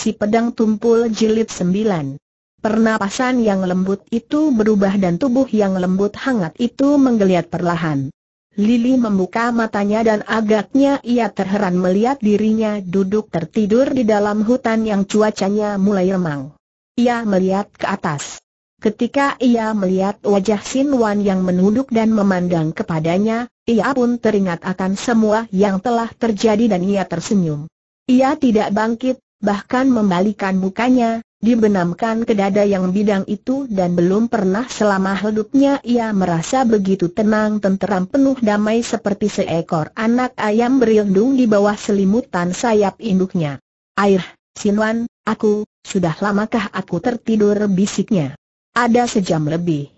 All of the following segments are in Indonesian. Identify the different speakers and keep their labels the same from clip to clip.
Speaker 1: Si Pedang Tumpul Jilid 9 Pernapasan yang lembut itu berubah dan tubuh yang lembut hangat itu menggeliat perlahan. Lili membuka matanya dan agaknya ia terheran melihat dirinya duduk tertidur di dalam hutan yang cuacanya mulai remang. Ia melihat ke atas. Ketika ia melihat wajah Sin Wan yang menunduk dan memandang kepadanya, ia pun teringat akan semua yang telah terjadi dan ia tersenyum. Ia tidak bangkit, bahkan membalikan mukanya, dibenamkan ke dada yang bidang itu dan belum pernah selama hidupnya ia merasa begitu tenang tenteram penuh damai seperti seekor anak ayam berlindung di bawah selimutan sayap induknya. Air, Sinwan, aku, sudah lamakah aku tertidur bisiknya? Ada sejam lebih.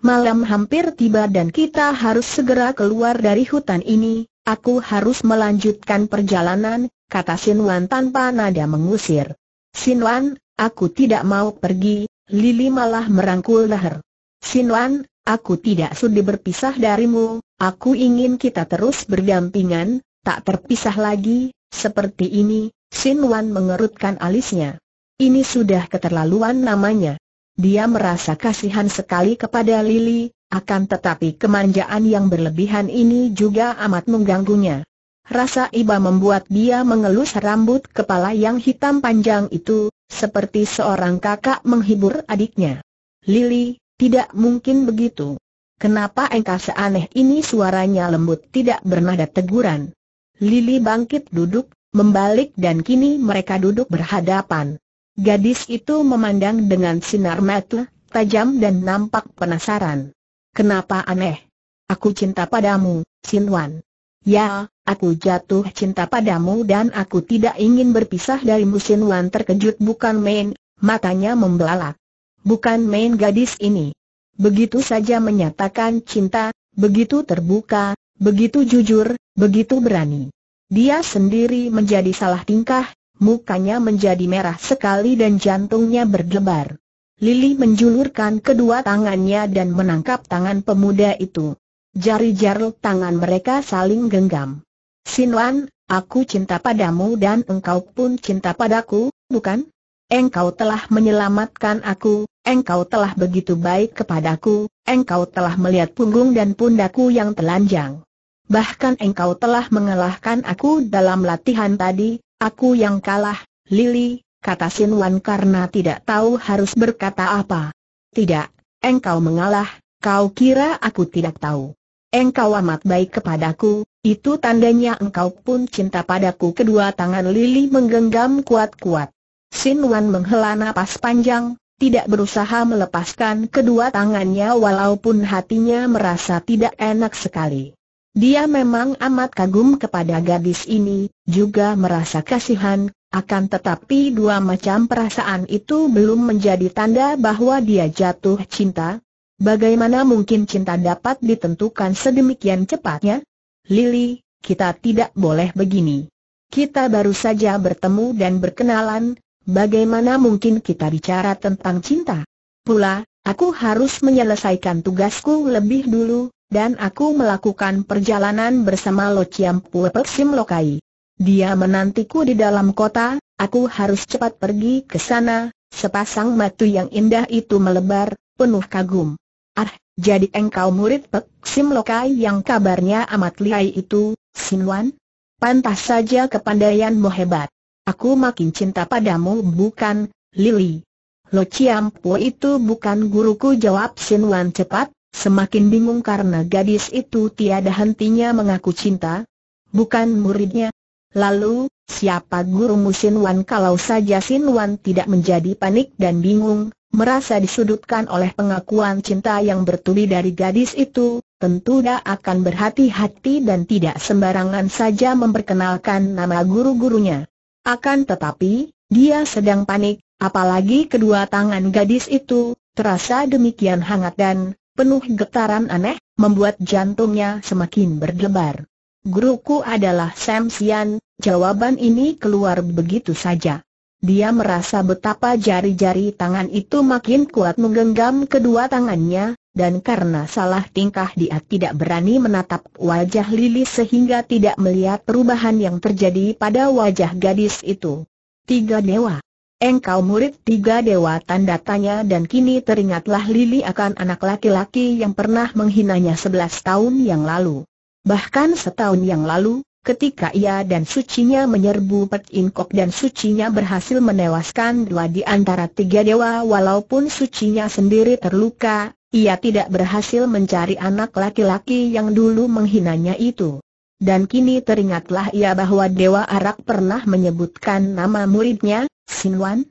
Speaker 1: Malam hampir tiba dan kita harus segera keluar dari hutan ini, aku harus melanjutkan perjalanan, kata Sinwan tanpa nada mengusir. Sinwan, aku tidak mau pergi, Lili malah merangkul leher. Sinwan, aku tidak sudi berpisah darimu, aku ingin kita terus berdampingan, tak terpisah lagi, seperti ini, Sinwan mengerutkan alisnya. Ini sudah keterlaluan namanya. Dia merasa kasihan sekali kepada Lili, akan tetapi kemanjaan yang berlebihan ini juga amat mengganggunya. Rasa iba membuat dia mengelus rambut kepala yang hitam panjang itu, seperti seorang kakak menghibur adiknya. Lili, tidak mungkin begitu. Kenapa engkau seaneh ini suaranya lembut tidak bernada teguran. Lili bangkit duduk, membalik dan kini mereka duduk berhadapan. Gadis itu memandang dengan sinar mata, tajam dan nampak penasaran. Kenapa aneh? Aku cinta padamu, Sinwan. Ya, aku jatuh cinta padamu dan aku tidak ingin berpisah dari Musin Wan terkejut bukan main, matanya membelalak. Bukan main gadis ini. Begitu saja menyatakan cinta, begitu terbuka, begitu jujur, begitu berani. Dia sendiri menjadi salah tingkah, mukanya menjadi merah sekali dan jantungnya berdebar. Lili menjulurkan kedua tangannya dan menangkap tangan pemuda itu. Jari-jari tangan mereka saling genggam. Sinwan, aku cinta padamu dan engkau pun cinta padaku, bukan? Engkau telah menyelamatkan aku, engkau telah begitu baik kepadaku, engkau telah melihat punggung dan pundaku yang telanjang. Bahkan engkau telah mengalahkan aku dalam latihan tadi, aku yang kalah, Lili, kata Sinwan karena tidak tahu harus berkata apa. Tidak, engkau mengalah, kau kira aku tidak tahu engkau amat baik kepadaku, itu tandanya engkau pun cinta padaku. Kedua tangan Lili menggenggam kuat-kuat. Sin Wan menghela napas panjang, tidak berusaha melepaskan kedua tangannya walaupun hatinya merasa tidak enak sekali. Dia memang amat kagum kepada gadis ini, juga merasa kasihan, akan tetapi dua macam perasaan itu belum menjadi tanda bahwa dia jatuh cinta, Bagaimana mungkin cinta dapat ditentukan sedemikian cepatnya? Lily? kita tidak boleh begini. Kita baru saja bertemu dan berkenalan, bagaimana mungkin kita bicara tentang cinta? Pula, aku harus menyelesaikan tugasku lebih dulu, dan aku melakukan perjalanan bersama Lo Chiam Pue Peksim Lokai. Dia menantiku di dalam kota, aku harus cepat pergi ke sana, sepasang matu yang indah itu melebar, penuh kagum. Ah, jadi engkau murid Pek Sim Lokai yang kabarnya amat lihai itu, Sin Wan? Pantas saja kepandaianmu hebat. Aku makin cinta padamu bukan, Lili. Lo Ciampo itu bukan guruku jawab Sin Wan cepat, semakin bingung karena gadis itu tiada hentinya mengaku cinta. Bukan muridnya. Lalu, siapa gurumu Sin Wan kalau saja Sin Wan tidak menjadi panik dan bingung, merasa disudutkan oleh pengakuan cinta yang bertubi dari gadis itu, tentu dia akan berhati-hati dan tidak sembarangan saja memperkenalkan nama guru-gurunya. Akan tetapi, dia sedang panik, apalagi kedua tangan gadis itu, terasa demikian hangat dan penuh getaran aneh, membuat jantungnya semakin berdebar. Guruku adalah Sam Sian, jawaban ini keluar begitu saja. Dia merasa betapa jari-jari tangan itu makin kuat menggenggam kedua tangannya, dan karena salah tingkah dia tidak berani menatap wajah Lili sehingga tidak melihat perubahan yang terjadi pada wajah gadis itu. Tiga Dewa Engkau murid tiga dewa tanda tanya dan kini teringatlah Lili akan anak laki-laki yang pernah menghinanya sebelas tahun yang lalu. Bahkan setahun yang lalu, Ketika ia dan sucinya menyerbu Pet Inkok dan sucinya berhasil menewaskan dua di antara tiga dewa walaupun sucinya sendiri terluka, ia tidak berhasil mencari anak laki-laki yang dulu menghinanya itu. Dan kini teringatlah ia bahwa Dewa Arak pernah menyebutkan nama muridnya, Sinwan.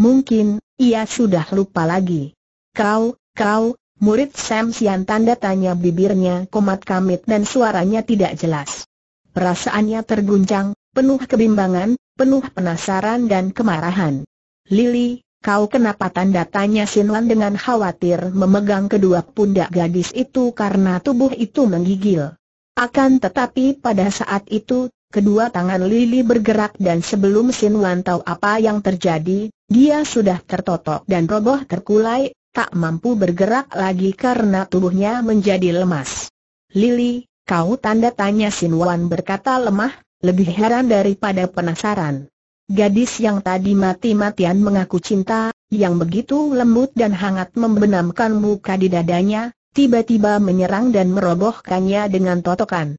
Speaker 1: Mungkin, ia sudah lupa lagi. Kau, kau, murid Sam Sian tanda tanya bibirnya komat kamit dan suaranya tidak jelas. Perasaannya terguncang, penuh kebimbangan, penuh penasaran dan kemarahan. Lili, kau kenapa tanda tanya Sinwan dengan khawatir memegang kedua pundak gadis itu karena tubuh itu menggigil. Akan tetapi pada saat itu, kedua tangan Lili bergerak dan sebelum Sinwan tahu apa yang terjadi, dia sudah tertotok dan roboh terkulai, tak mampu bergerak lagi karena tubuhnya menjadi lemas. Lili, Kau tanda tanya Wan berkata lemah, lebih heran daripada penasaran. Gadis yang tadi mati-matian mengaku cinta, yang begitu lembut dan hangat membenamkan muka di dadanya, tiba-tiba menyerang dan merobohkannya dengan totokan.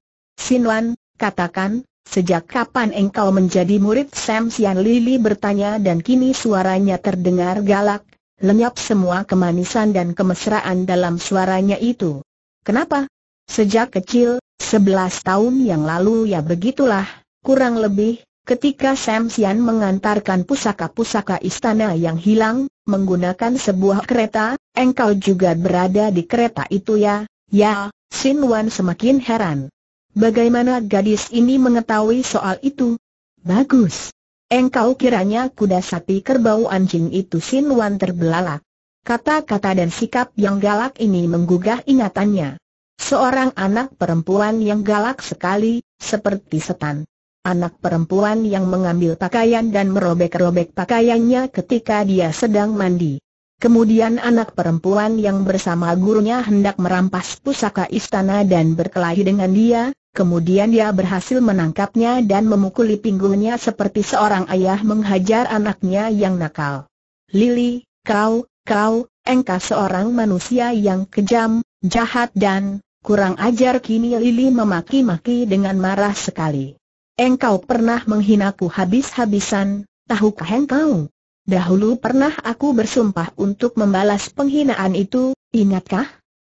Speaker 1: Wan, katakan, sejak kapan engkau menjadi murid Sam Sian Lili bertanya dan kini suaranya terdengar galak, lenyap semua kemanisan dan kemesraan dalam suaranya itu. Kenapa, Sejak kecil, 11 tahun yang lalu ya begitulah, kurang lebih, ketika Sam Sian mengantarkan pusaka-pusaka istana yang hilang, menggunakan sebuah kereta, engkau juga berada di kereta itu ya? Ya, Sin Wan semakin heran. Bagaimana gadis ini mengetahui soal itu? Bagus. Engkau kiranya kuda sapi kerbau anjing itu Sin Wan terbelalak. Kata-kata dan sikap yang galak ini menggugah ingatannya. Seorang anak perempuan yang galak sekali, seperti setan. Anak perempuan yang mengambil pakaian dan merobek-robek pakaiannya ketika dia sedang mandi. Kemudian anak perempuan yang bersama gurunya hendak merampas pusaka istana dan berkelahi dengan dia, kemudian dia berhasil menangkapnya dan memukuli pinggulnya seperti seorang ayah menghajar anaknya yang nakal. Lili, kau, kau, engkau seorang manusia yang kejam, jahat dan Kurang ajar kini Lili memaki-maki dengan marah sekali. Engkau pernah menghinaku habis-habisan, tahukah engkau? Dahulu pernah aku bersumpah untuk membalas penghinaan itu, ingatkah?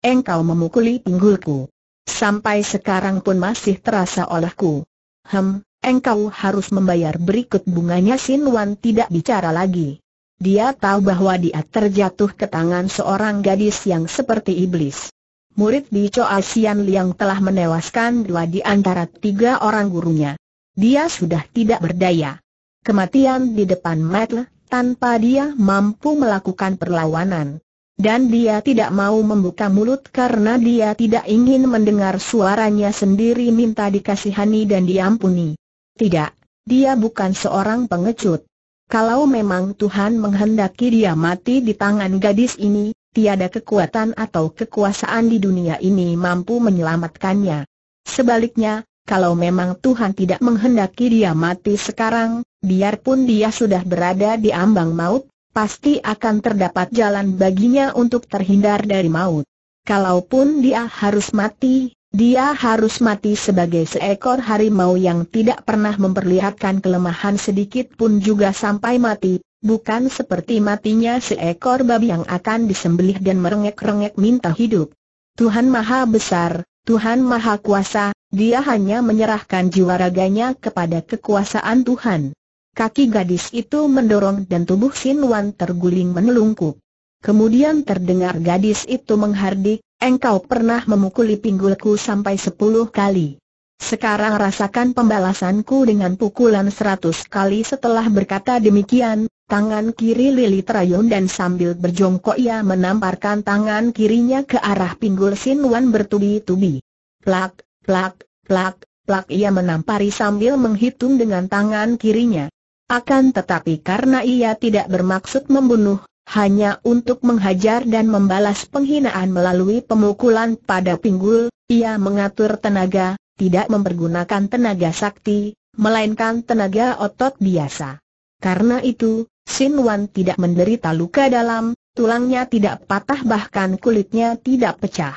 Speaker 1: Engkau memukuli pinggulku. Sampai sekarang pun masih terasa olehku. Hem, engkau harus membayar berikut bunganya Wan tidak bicara lagi. Dia tahu bahwa dia terjatuh ke tangan seorang gadis yang seperti iblis murid di Choa Sian Liang telah menewaskan dua di antara tiga orang gurunya. Dia sudah tidak berdaya. Kematian di depan Matle, tanpa dia mampu melakukan perlawanan. Dan dia tidak mau membuka mulut karena dia tidak ingin mendengar suaranya sendiri minta dikasihani dan diampuni. Tidak, dia bukan seorang pengecut. Kalau memang Tuhan menghendaki dia mati di tangan gadis ini, tiada kekuatan atau kekuasaan di dunia ini mampu menyelamatkannya. Sebaliknya, kalau memang Tuhan tidak menghendaki dia mati sekarang, biarpun dia sudah berada di ambang maut, pasti akan terdapat jalan baginya untuk terhindar dari maut. Kalaupun dia harus mati, dia harus mati sebagai seekor harimau yang tidak pernah memperlihatkan kelemahan sedikit pun juga sampai mati, bukan seperti matinya seekor babi yang akan disembelih dan merengek-rengek minta hidup. Tuhan Maha Besar, Tuhan Maha Kuasa, dia hanya menyerahkan jiwa raganya kepada kekuasaan Tuhan. Kaki gadis itu mendorong dan tubuh Sin Wan terguling menelungkup. Kemudian terdengar gadis itu menghardik, engkau pernah memukuli pinggulku sampai sepuluh kali. Sekarang rasakan pembalasanku dengan pukulan seratus kali setelah berkata demikian, tangan kiri Lili terayun dan sambil berjongkok ia menamparkan tangan kirinya ke arah pinggul Sin Wan bertubi-tubi. Plak, plak, plak, plak ia menampari sambil menghitung dengan tangan kirinya. Akan tetapi karena ia tidak bermaksud membunuh, hanya untuk menghajar dan membalas penghinaan melalui pemukulan pada pinggul, ia mengatur tenaga, tidak mempergunakan tenaga sakti, melainkan tenaga otot biasa. Karena itu, Sin Wan tidak menderita luka dalam, tulangnya tidak patah bahkan kulitnya tidak pecah.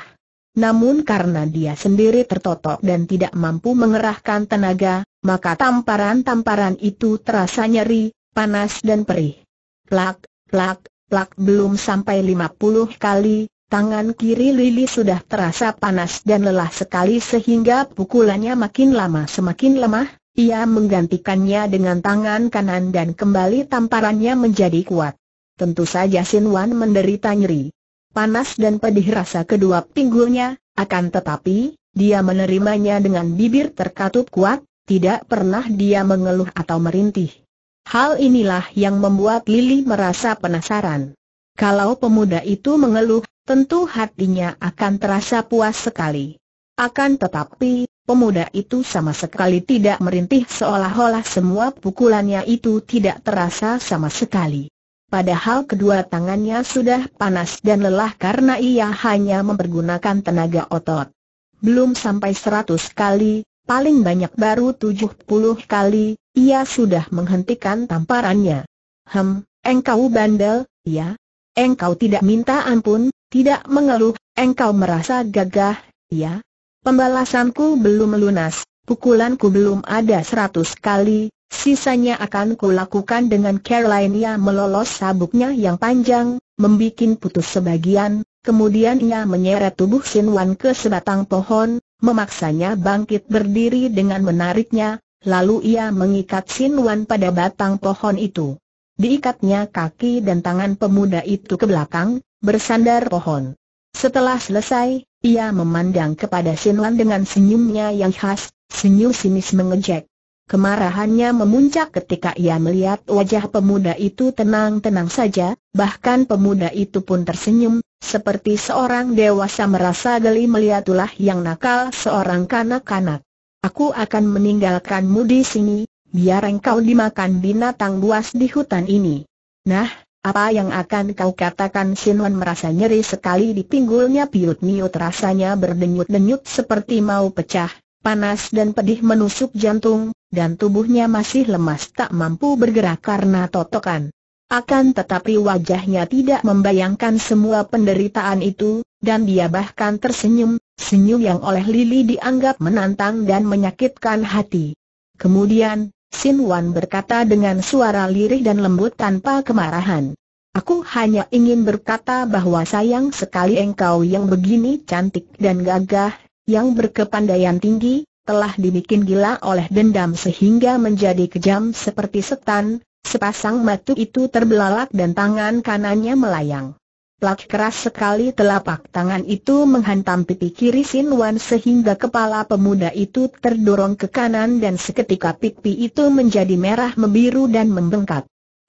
Speaker 1: Namun karena dia sendiri tertotok dan tidak mampu mengerahkan tenaga, maka tamparan-tamparan itu terasa nyeri, panas dan perih. Plak, plak, plak belum sampai 50 kali, Tangan kiri Lili sudah terasa panas dan lelah sekali sehingga pukulannya makin lama semakin lemah, ia menggantikannya dengan tangan kanan dan kembali tamparannya menjadi kuat. Tentu saja Sin Wan menderita nyeri. Panas dan pedih rasa kedua pinggulnya, akan tetapi, dia menerimanya dengan bibir terkatup kuat, tidak pernah dia mengeluh atau merintih. Hal inilah yang membuat Lili merasa penasaran. Kalau pemuda itu mengeluh, tentu hatinya akan terasa puas sekali. Akan tetapi, pemuda itu sama sekali tidak merintih seolah-olah semua pukulannya itu tidak terasa sama sekali. Padahal kedua tangannya sudah panas dan lelah karena ia hanya mempergunakan tenaga otot. Belum sampai seratus kali, paling banyak baru tujuh puluh kali, ia sudah menghentikan tamparannya. Hem, engkau bandel, ya? Engkau tidak minta ampun, tidak mengeluh, engkau merasa gagah, ya? Pembalasanku belum lunas, pukulanku belum ada seratus kali, sisanya akan kulakukan dengan Caroline ia melolos sabuknya yang panjang, membuat putus sebagian, kemudian ia menyeret tubuh Sin Wan ke sebatang pohon, memaksanya bangkit berdiri dengan menariknya, lalu ia mengikat Sin Wan pada batang pohon itu. Diikatnya kaki dan tangan pemuda itu ke belakang, bersandar pohon. Setelah selesai, ia memandang kepada Sinlan dengan senyumnya yang khas, senyum sinis mengejek. Kemarahannya memuncak ketika ia melihat wajah pemuda itu tenang-tenang saja, bahkan pemuda itu pun tersenyum, seperti seorang dewasa merasa geli melihat ulah yang nakal seorang kanak-kanak. Aku akan meninggalkanmu di sini, biar engkau dimakan binatang buas di hutan ini. Nah, apa yang akan kau katakan Sinwan merasa nyeri sekali di pinggulnya piut miut rasanya berdenyut-denyut seperti mau pecah, panas dan pedih menusuk jantung, dan tubuhnya masih lemas tak mampu bergerak karena totokan. Akan tetapi wajahnya tidak membayangkan semua penderitaan itu, dan dia bahkan tersenyum, senyum yang oleh Lili dianggap menantang dan menyakitkan hati. Kemudian, Sin Wan berkata dengan suara lirih dan lembut tanpa kemarahan. Aku hanya ingin berkata bahwa sayang sekali engkau yang begini cantik dan gagah, yang berkepandaian tinggi, telah dibikin gila oleh dendam sehingga menjadi kejam seperti setan, sepasang matu itu terbelalak dan tangan kanannya melayang. Plak keras sekali telapak tangan itu menghantam pipi kiri Sin Wan sehingga kepala pemuda itu terdorong ke kanan dan seketika pipi itu menjadi merah membiru dan membengkak.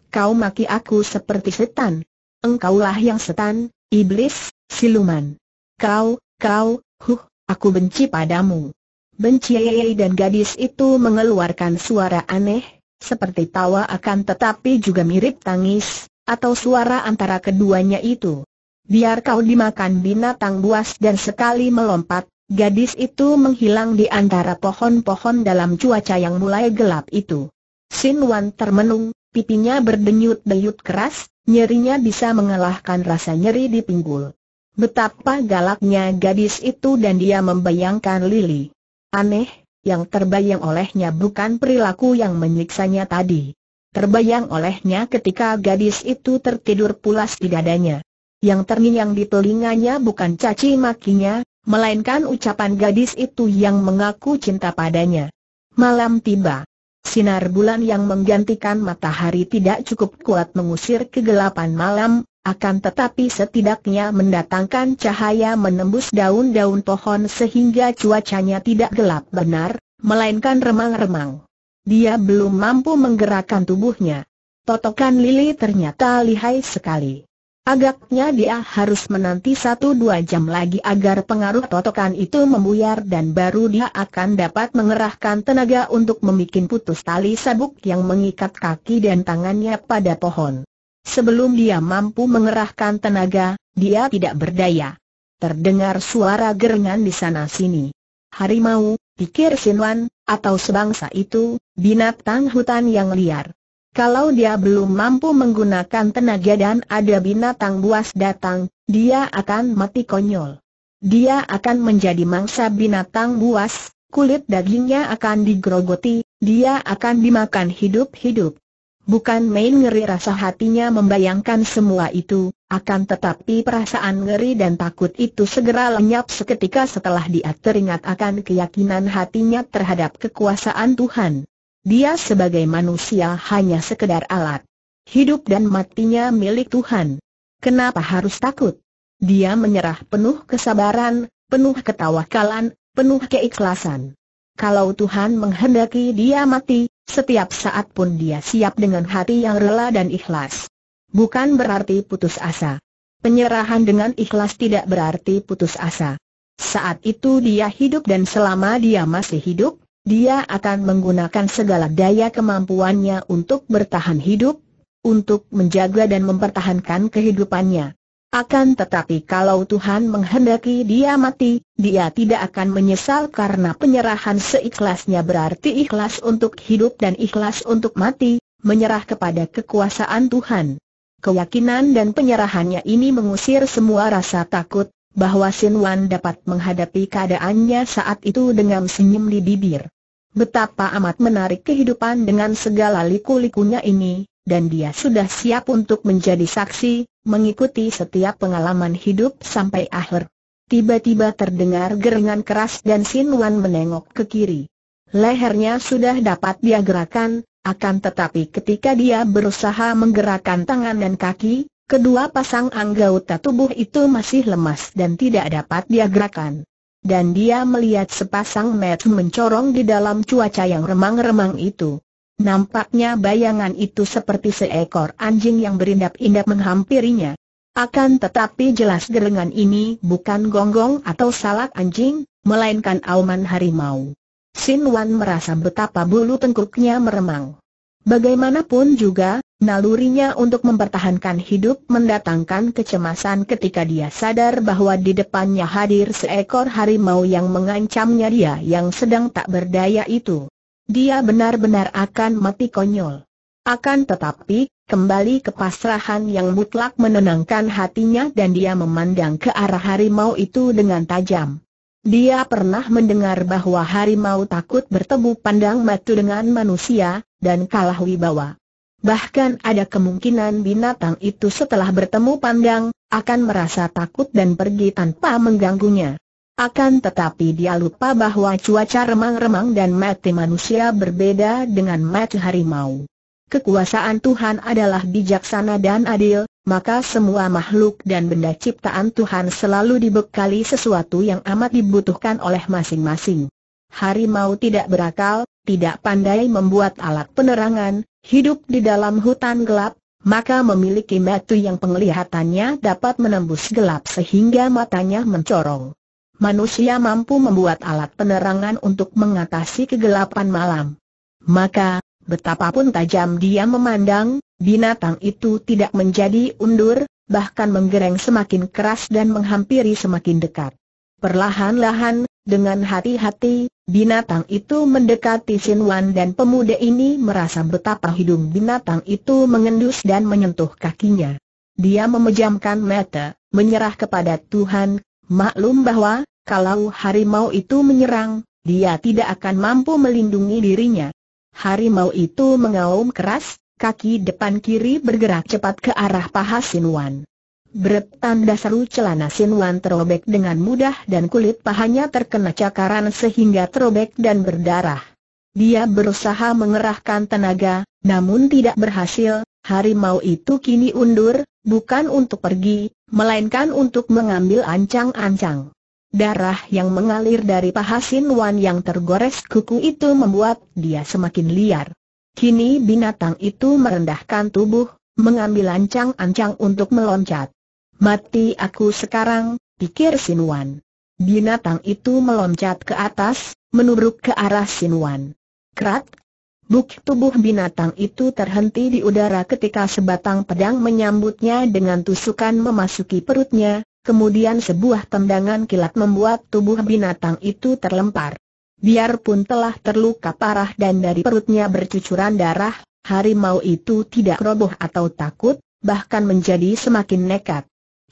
Speaker 1: Kau maki aku seperti setan. Engkaulah yang setan, iblis, siluman. Kau, kau, huh, aku benci padamu. Benci dan gadis itu mengeluarkan suara aneh, seperti tawa akan tetapi juga mirip tangis, atau suara antara keduanya itu. Biar kau dimakan binatang buas dan sekali melompat, gadis itu menghilang di antara pohon-pohon dalam cuaca yang mulai gelap itu. Sin Wan termenung, pipinya berdenyut-denyut keras, nyerinya bisa mengalahkan rasa nyeri di pinggul. Betapa galaknya gadis itu dan dia membayangkan Lily. Aneh, yang terbayang olehnya bukan perilaku yang menyiksanya tadi. Terbayang olehnya ketika gadis itu tertidur pulas di dadanya. Yang terngiang di telinganya bukan caci makinya, melainkan ucapan gadis itu yang mengaku cinta padanya. Malam tiba. Sinar bulan yang menggantikan matahari tidak cukup kuat mengusir kegelapan malam, akan tetapi setidaknya mendatangkan cahaya menembus daun-daun pohon sehingga cuacanya tidak gelap benar, melainkan remang-remang dia belum mampu menggerakkan tubuhnya. Totokan Lili ternyata lihai sekali. Agaknya dia harus menanti satu dua jam lagi agar pengaruh totokan itu membuyar dan baru dia akan dapat mengerahkan tenaga untuk membuat putus tali sabuk yang mengikat kaki dan tangannya pada pohon. Sebelum dia mampu mengerahkan tenaga, dia tidak berdaya. Terdengar suara gerengan di sana-sini. Harimau, pikir Sinwan, atau sebangsa itu, binatang hutan yang liar. Kalau dia belum mampu menggunakan tenaga dan ada binatang buas datang, dia akan mati konyol. Dia akan menjadi mangsa binatang buas, kulit dagingnya akan digrogoti, dia akan dimakan hidup-hidup. Bukan main ngeri rasa hatinya membayangkan semua itu, akan tetapi perasaan ngeri dan takut itu segera lenyap seketika setelah dia teringat akan keyakinan hatinya terhadap kekuasaan Tuhan. Dia sebagai manusia hanya sekedar alat. Hidup dan matinya milik Tuhan. Kenapa harus takut? Dia menyerah penuh kesabaran, penuh ketawakalan, penuh keikhlasan. Kalau Tuhan menghendaki dia mati, setiap saat pun dia siap dengan hati yang rela dan ikhlas. Bukan berarti putus asa. Penyerahan dengan ikhlas tidak berarti putus asa. Saat itu dia hidup dan selama dia masih hidup, dia akan menggunakan segala daya kemampuannya untuk bertahan hidup, untuk menjaga dan mempertahankan kehidupannya. Akan tetapi kalau Tuhan menghendaki dia mati, dia tidak akan menyesal karena penyerahan seikhlasnya berarti ikhlas untuk hidup dan ikhlas untuk mati, menyerah kepada kekuasaan Tuhan. Keyakinan dan penyerahannya ini mengusir semua rasa takut, bahwa Sin Wan dapat menghadapi keadaannya saat itu dengan senyum di bibir. Betapa amat menarik kehidupan dengan segala liku-likunya ini, dan dia sudah siap untuk menjadi saksi, mengikuti setiap pengalaman hidup sampai akhir. Tiba-tiba terdengar geringan keras dan Sin Wan menengok ke kiri. Lehernya sudah dapat dia gerakan, akan tetapi ketika dia berusaha menggerakkan tangan dan kaki, kedua pasang anggota tubuh itu masih lemas dan tidak dapat dia gerakan. Dan dia melihat sepasang mata mencorong di dalam cuaca yang remang-remang itu. Nampaknya bayangan itu seperti seekor anjing yang berindap-indap menghampirinya. Akan tetapi jelas gerengan ini bukan gonggong atau salak anjing, melainkan auman harimau. Sin Wan merasa betapa bulu tengkuknya meremang. Bagaimanapun juga, nalurinya untuk mempertahankan hidup mendatangkan kecemasan ketika dia sadar bahwa di depannya hadir seekor harimau yang mengancamnya dia yang sedang tak berdaya itu. Dia benar-benar akan mati konyol. Akan tetapi, kembali ke pasrahan yang mutlak menenangkan hatinya dan dia memandang ke arah harimau itu dengan tajam. Dia pernah mendengar bahwa harimau takut bertemu pandang mata dengan manusia, dan kalah wibawa. Bahkan ada kemungkinan binatang itu setelah bertemu pandang, akan merasa takut dan pergi tanpa mengganggunya. Akan tetapi dia lupa bahwa cuaca remang-remang dan mati manusia berbeda dengan mati harimau. Kekuasaan Tuhan adalah bijaksana dan adil, maka semua makhluk dan benda ciptaan Tuhan selalu dibekali sesuatu yang amat dibutuhkan oleh masing-masing. Harimau tidak berakal, tidak pandai membuat alat penerangan, hidup di dalam hutan gelap, maka memiliki metu yang penglihatannya dapat menembus gelap sehingga matanya mencorong manusia mampu membuat alat penerangan untuk mengatasi kegelapan malam. Maka, betapapun tajam dia memandang, binatang itu tidak menjadi undur, bahkan menggereng semakin keras dan menghampiri semakin dekat. Perlahan-lahan, dengan hati-hati, binatang itu mendekati Wan dan pemuda ini merasa betapa hidung binatang itu mengendus dan menyentuh kakinya. Dia memejamkan mata, menyerah kepada Tuhan, Maklum bahwa, kalau harimau itu menyerang, dia tidak akan mampu melindungi dirinya. Harimau itu mengaum keras, kaki depan kiri bergerak cepat ke arah paha Sinwan. Beret tanda seru celana Sinwan terobek dengan mudah dan kulit pahanya terkena cakaran sehingga terobek dan berdarah. Dia berusaha mengerahkan tenaga, namun tidak berhasil, harimau itu kini undur, bukan untuk pergi, melainkan untuk mengambil ancang-ancang. Darah yang mengalir dari paha Sin Wan yang tergores kuku itu membuat dia semakin liar. Kini binatang itu merendahkan tubuh, mengambil ancang-ancang untuk meloncat. Mati aku sekarang, pikir Sin Wan. Binatang itu meloncat ke atas, menubruk ke arah Sin Wan. Kerat, Buk tubuh binatang itu terhenti di udara ketika sebatang pedang menyambutnya dengan tusukan memasuki perutnya, kemudian sebuah tendangan kilat membuat tubuh binatang itu terlempar. Biarpun telah terluka parah dan dari perutnya bercucuran darah, harimau itu tidak roboh atau takut, bahkan menjadi semakin nekat.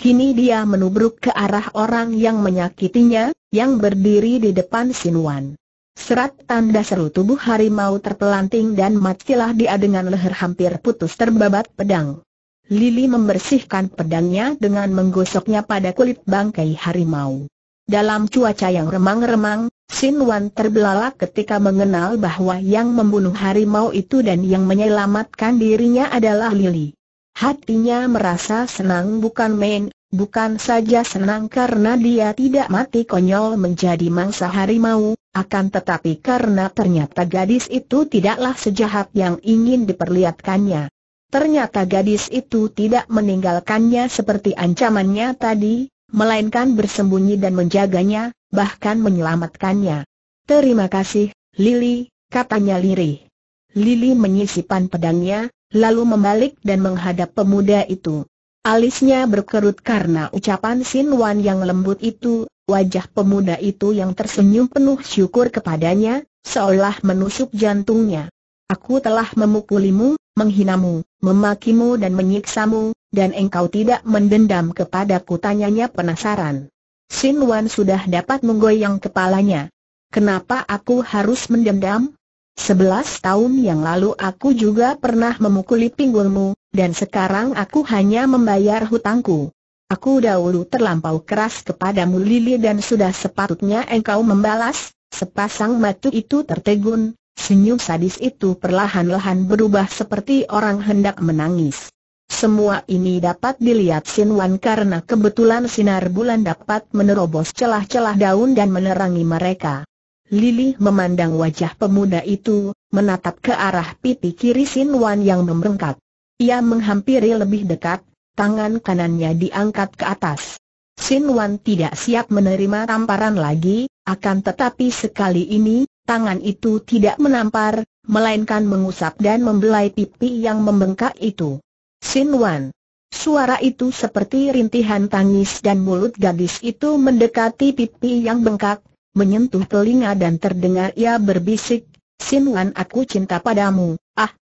Speaker 1: Kini dia menubruk ke arah orang yang menyakitinya, yang berdiri di depan Sinuan. Serat tanda seru tubuh harimau terpelanting dan matilah dia dengan leher hampir putus terbabat pedang. Lili membersihkan pedangnya dengan menggosoknya pada kulit bangkai harimau. Dalam cuaca yang remang-remang, Sin Wan terbelalak ketika mengenal bahwa yang membunuh harimau itu dan yang menyelamatkan dirinya adalah Lili. Hatinya merasa senang bukan main, Bukan saja senang karena dia tidak mati konyol menjadi mangsa harimau, akan tetapi karena ternyata gadis itu tidaklah sejahat yang ingin diperlihatkannya. Ternyata gadis itu tidak meninggalkannya seperti ancamannya tadi, melainkan bersembunyi dan menjaganya, bahkan menyelamatkannya. Terima kasih, Lili, katanya Lirih. Lili menyisipan pedangnya, lalu membalik dan menghadap pemuda itu. Alisnya berkerut karena ucapan Sin Wan yang lembut itu, wajah pemuda itu yang tersenyum penuh syukur kepadanya, seolah menusuk jantungnya. Aku telah memukulimu, menghinamu, memakimu dan menyiksamu, dan engkau tidak mendendam kepadaku tanyanya penasaran. Sin Wan sudah dapat menggoyang kepalanya. Kenapa aku harus mendendam? Sebelas tahun yang lalu aku juga pernah memukuli pinggulmu, dan sekarang aku hanya membayar hutangku. Aku dahulu terlampau keras kepadamu Lili dan sudah sepatutnya engkau membalas, sepasang matu itu tertegun, senyum sadis itu perlahan-lahan berubah seperti orang hendak menangis. Semua ini dapat dilihat Sin Wan karena kebetulan sinar bulan dapat menerobos celah-celah daun dan menerangi mereka. Lili memandang wajah pemuda itu, menatap ke arah pipi kiri Sin Wan yang membengkak. Ia menghampiri lebih dekat, tangan kanannya diangkat ke atas. Sin Wan tidak siap menerima tamparan lagi, akan tetapi sekali ini, tangan itu tidak menampar, melainkan mengusap dan membelai pipi yang membengkak itu. Sin Wan. Suara itu seperti rintihan tangis dan mulut gadis itu mendekati pipi yang bengkak, menyentuh telinga dan terdengar ia berbisik, Sin Wan aku cinta padamu.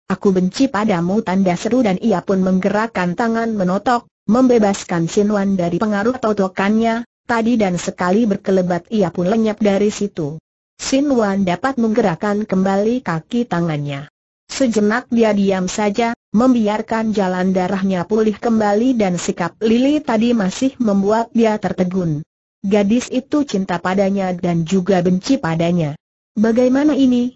Speaker 1: Aku benci padamu tanda seru dan ia pun menggerakkan tangan menotok, membebaskan Wan dari pengaruh totokannya, tadi dan sekali berkelebat ia pun lenyap dari situ. Wan dapat menggerakkan kembali kaki tangannya. Sejenak dia diam saja, membiarkan jalan darahnya pulih kembali dan sikap Lili tadi masih membuat dia tertegun. Gadis itu cinta padanya dan juga benci padanya. Bagaimana ini?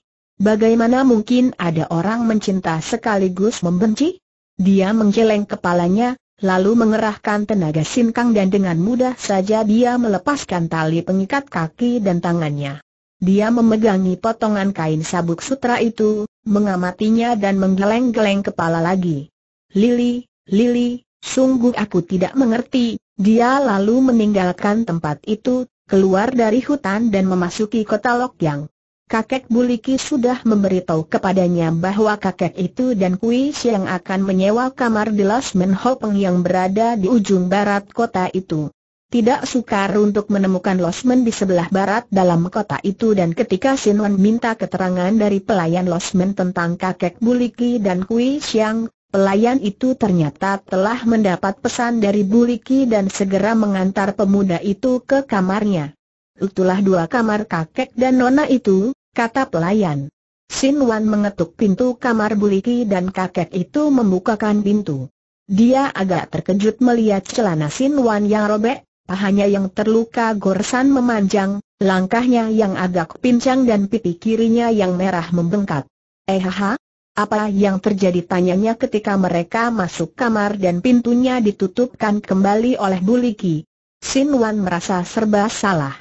Speaker 1: Bagaimana mungkin ada orang mencinta sekaligus membenci? Dia menggeleng kepalanya, lalu mengerahkan tenaga sinkang dan dengan mudah saja dia melepaskan tali pengikat kaki dan tangannya. Dia memegangi potongan kain sabuk sutra itu, mengamatinya dan menggeleng-geleng kepala lagi. Lili, Lili, sungguh aku tidak mengerti. Dia lalu meninggalkan tempat itu, keluar dari hutan dan memasuki kota Lokyang kakek Buliki sudah memberitahu kepadanya bahwa kakek itu dan Kui Siang akan menyewa kamar di Las Hopeng yang berada di ujung barat kota itu. Tidak sukar untuk menemukan Losmen di sebelah barat dalam kota itu dan ketika Wan minta keterangan dari pelayan Losmen tentang kakek Buliki dan Kui Siang, pelayan itu ternyata telah mendapat pesan dari Buliki dan segera mengantar pemuda itu ke kamarnya. Itulah dua kamar kakek dan nona itu, kata pelayan. Sin Wan mengetuk pintu kamar Buliki dan kakek itu membukakan pintu. Dia agak terkejut melihat celana Sin Wan yang robek, pahanya yang terluka goresan memanjang, langkahnya yang agak pincang dan pipi kirinya yang merah membengkak. Eh Ehaha, apa yang terjadi tanyanya ketika mereka masuk kamar dan pintunya ditutupkan kembali oleh Buliki. Sin Wan merasa serba salah.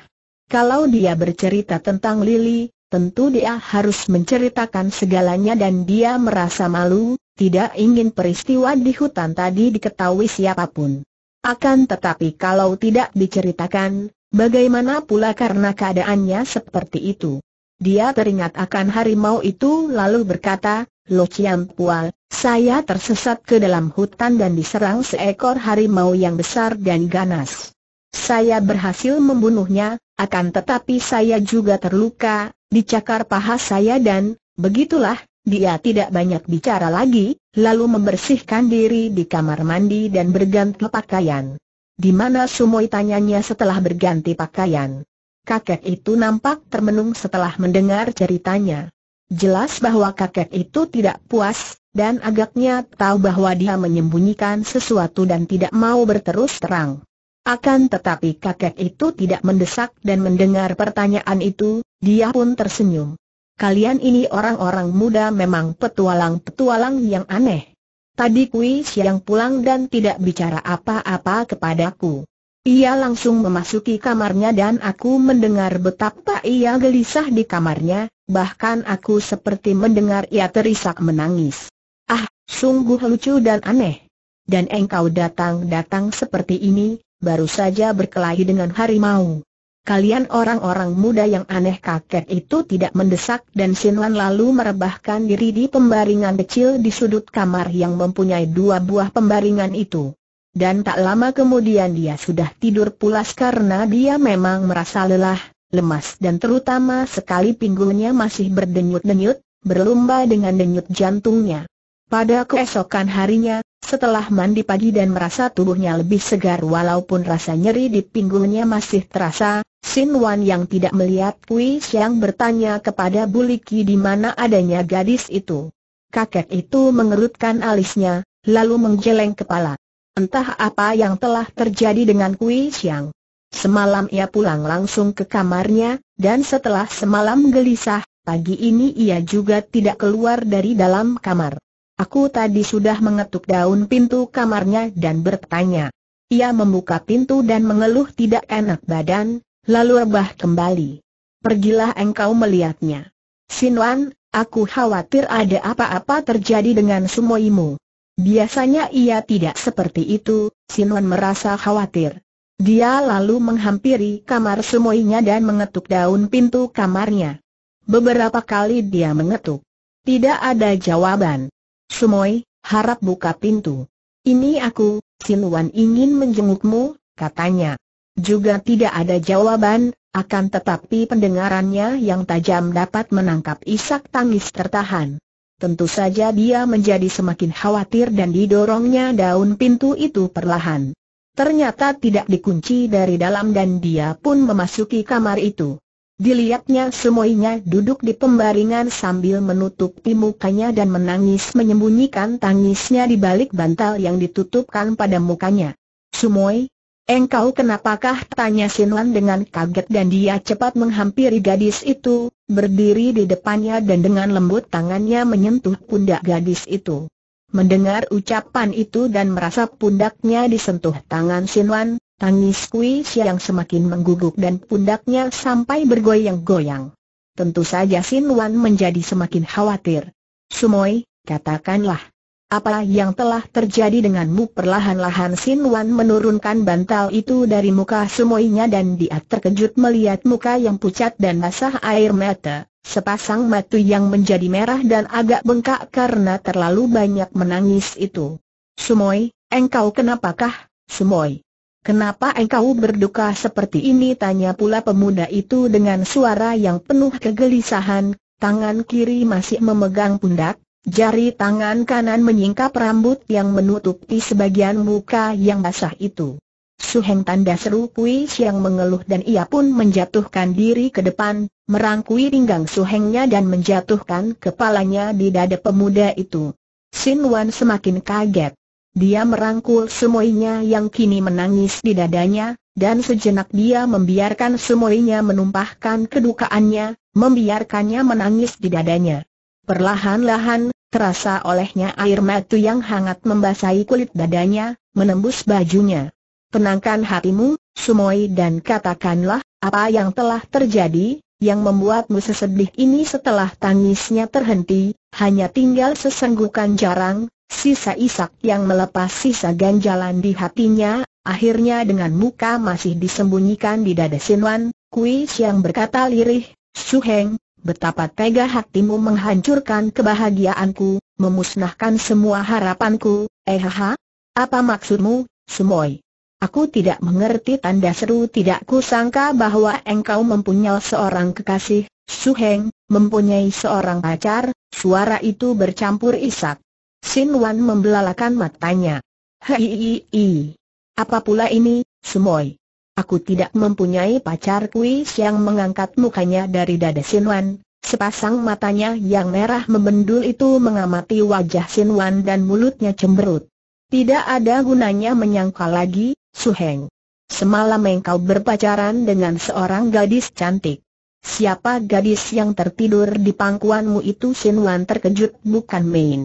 Speaker 1: Kalau dia bercerita tentang Lily tentu dia harus menceritakan segalanya dan dia merasa malu, tidak ingin peristiwa di hutan tadi diketahui siapapun. Akan tetapi kalau tidak diceritakan, bagaimana pula karena keadaannya seperti itu. Dia teringat akan harimau itu lalu berkata, Lo Chiam Pual, saya tersesat ke dalam hutan dan diserang seekor harimau yang besar dan ganas. Saya berhasil membunuhnya, akan tetapi saya juga terluka, dicakar paha saya dan, begitulah, dia tidak banyak bicara lagi, lalu membersihkan diri di kamar mandi dan berganti pakaian. Di mana Sumoi tanyanya setelah berganti pakaian. Kakek itu nampak termenung setelah mendengar ceritanya. Jelas bahwa kakek itu tidak puas, dan agaknya tahu bahwa dia menyembunyikan sesuatu dan tidak mau berterus terang. Akan tetapi kakek itu tidak mendesak dan mendengar pertanyaan itu, dia pun tersenyum. Kalian ini orang-orang muda memang petualang-petualang yang aneh. Tadi Kui Siang pulang dan tidak bicara apa-apa kepadaku. Ia langsung memasuki kamarnya dan aku mendengar betapa ia gelisah di kamarnya, bahkan aku seperti mendengar ia terisak menangis. Ah, sungguh lucu dan aneh. Dan engkau datang-datang seperti ini, baru saja berkelahi dengan harimau. Kalian orang-orang muda yang aneh kaget itu tidak mendesak dan Sinwan lalu merebahkan diri di pembaringan kecil di sudut kamar yang mempunyai dua buah pembaringan itu. Dan tak lama kemudian dia sudah tidur pulas karena dia memang merasa lelah, lemas dan terutama sekali pinggulnya masih berdenyut-denyut, berlumba dengan denyut jantungnya. Pada keesokan harinya, setelah mandi pagi dan merasa tubuhnya lebih segar walaupun rasa nyeri di pinggulnya masih terasa, Sin Wan yang tidak melihat Kui Xiang bertanya kepada Buliki di mana adanya gadis itu. Kakek itu mengerutkan alisnya, lalu menggeleng kepala. Entah apa yang telah terjadi dengan Kui Xiang. Semalam ia pulang langsung ke kamarnya, dan setelah semalam gelisah, pagi ini ia juga tidak keluar dari dalam kamar. Aku tadi sudah mengetuk daun pintu kamarnya dan bertanya. Ia membuka pintu dan mengeluh tidak enak badan, lalu rebah kembali. Pergilah engkau melihatnya. Sinwan, aku khawatir ada apa-apa terjadi dengan sumoimu. Biasanya ia tidak seperti itu, Sinwan merasa khawatir. Dia lalu menghampiri kamar sumoinya dan mengetuk daun pintu kamarnya. Beberapa kali dia mengetuk. Tidak ada jawaban. Sumoy, harap buka pintu. Ini aku, Sinuan ingin menjengukmu, katanya. Juga tidak ada jawaban, akan tetapi pendengarannya yang tajam dapat menangkap isak tangis tertahan. Tentu saja dia menjadi semakin khawatir dan didorongnya daun pintu itu perlahan. Ternyata tidak dikunci dari dalam dan dia pun memasuki kamar itu. Dilihatnya semuanya duduk di pembaringan sambil menutupi mukanya dan menangis menyembunyikan tangisnya di balik bantal yang ditutupkan pada mukanya. Sumoy, Engkau kenapakah? Tanya Sinlan dengan kaget dan dia cepat menghampiri gadis itu, berdiri di depannya dan dengan lembut tangannya menyentuh pundak gadis itu. Mendengar ucapan itu dan merasa pundaknya disentuh tangan Sinlan, Tangis Kui Siang semakin mengguguk dan pundaknya sampai bergoyang-goyang. Tentu saja Sin Wan menjadi semakin khawatir. Sumoy, katakanlah. Apa yang telah terjadi denganmu perlahan-lahan Sin Wan menurunkan bantal itu dari muka Sumoynya dan dia terkejut melihat muka yang pucat dan basah air mata. Sepasang mata yang menjadi merah dan agak bengkak karena terlalu banyak menangis itu. Sumoy, engkau kenapakah, Sumoy? Kenapa engkau berduka seperti ini? Tanya pula pemuda itu dengan suara yang penuh kegelisahan, tangan kiri masih memegang pundak, jari tangan kanan menyingkap rambut yang menutupi sebagian muka yang basah itu. Suheng tanda seru Kui yang mengeluh dan ia pun menjatuhkan diri ke depan, merangkui pinggang Suhengnya dan menjatuhkan kepalanya di dada pemuda itu. Sin Wan semakin kaget. Dia merangkul semuanya yang kini menangis di dadanya, dan sejenak dia membiarkan semuanya menumpahkan kedukaannya, membiarkannya menangis di dadanya. Perlahan-lahan, terasa olehnya air mata yang hangat membasahi kulit dadanya, menembus bajunya. Tenangkan hatimu, Sumoi dan katakanlah, apa yang telah terjadi, yang membuatmu sesedih ini setelah tangisnya terhenti, hanya tinggal sesenggukan jarang, sisa isak yang melepas sisa ganjalan di hatinya, akhirnya dengan muka masih disembunyikan di dada Sinwan, Kui Siang berkata lirih, Suheng, betapa tega hatimu menghancurkan kebahagiaanku, memusnahkan semua harapanku, eh ha, apa maksudmu, Sumoy? Aku tidak mengerti tanda seru tidak kusangka bahwa engkau mempunyai seorang kekasih, Suheng, mempunyai seorang pacar, suara itu bercampur isak. Sin Wan membelalakan matanya. Hei, apa pula ini, Sumoy? Aku tidak mempunyai pacar kuis yang mengangkat mukanya dari dada Sin Wan. Sepasang matanya yang merah membendul itu mengamati wajah Sin Wan dan mulutnya cemberut. Tidak ada gunanya menyangka lagi, Suheng. Semalam engkau berpacaran dengan seorang gadis cantik. Siapa gadis yang tertidur di pangkuanmu itu Wan terkejut bukan main.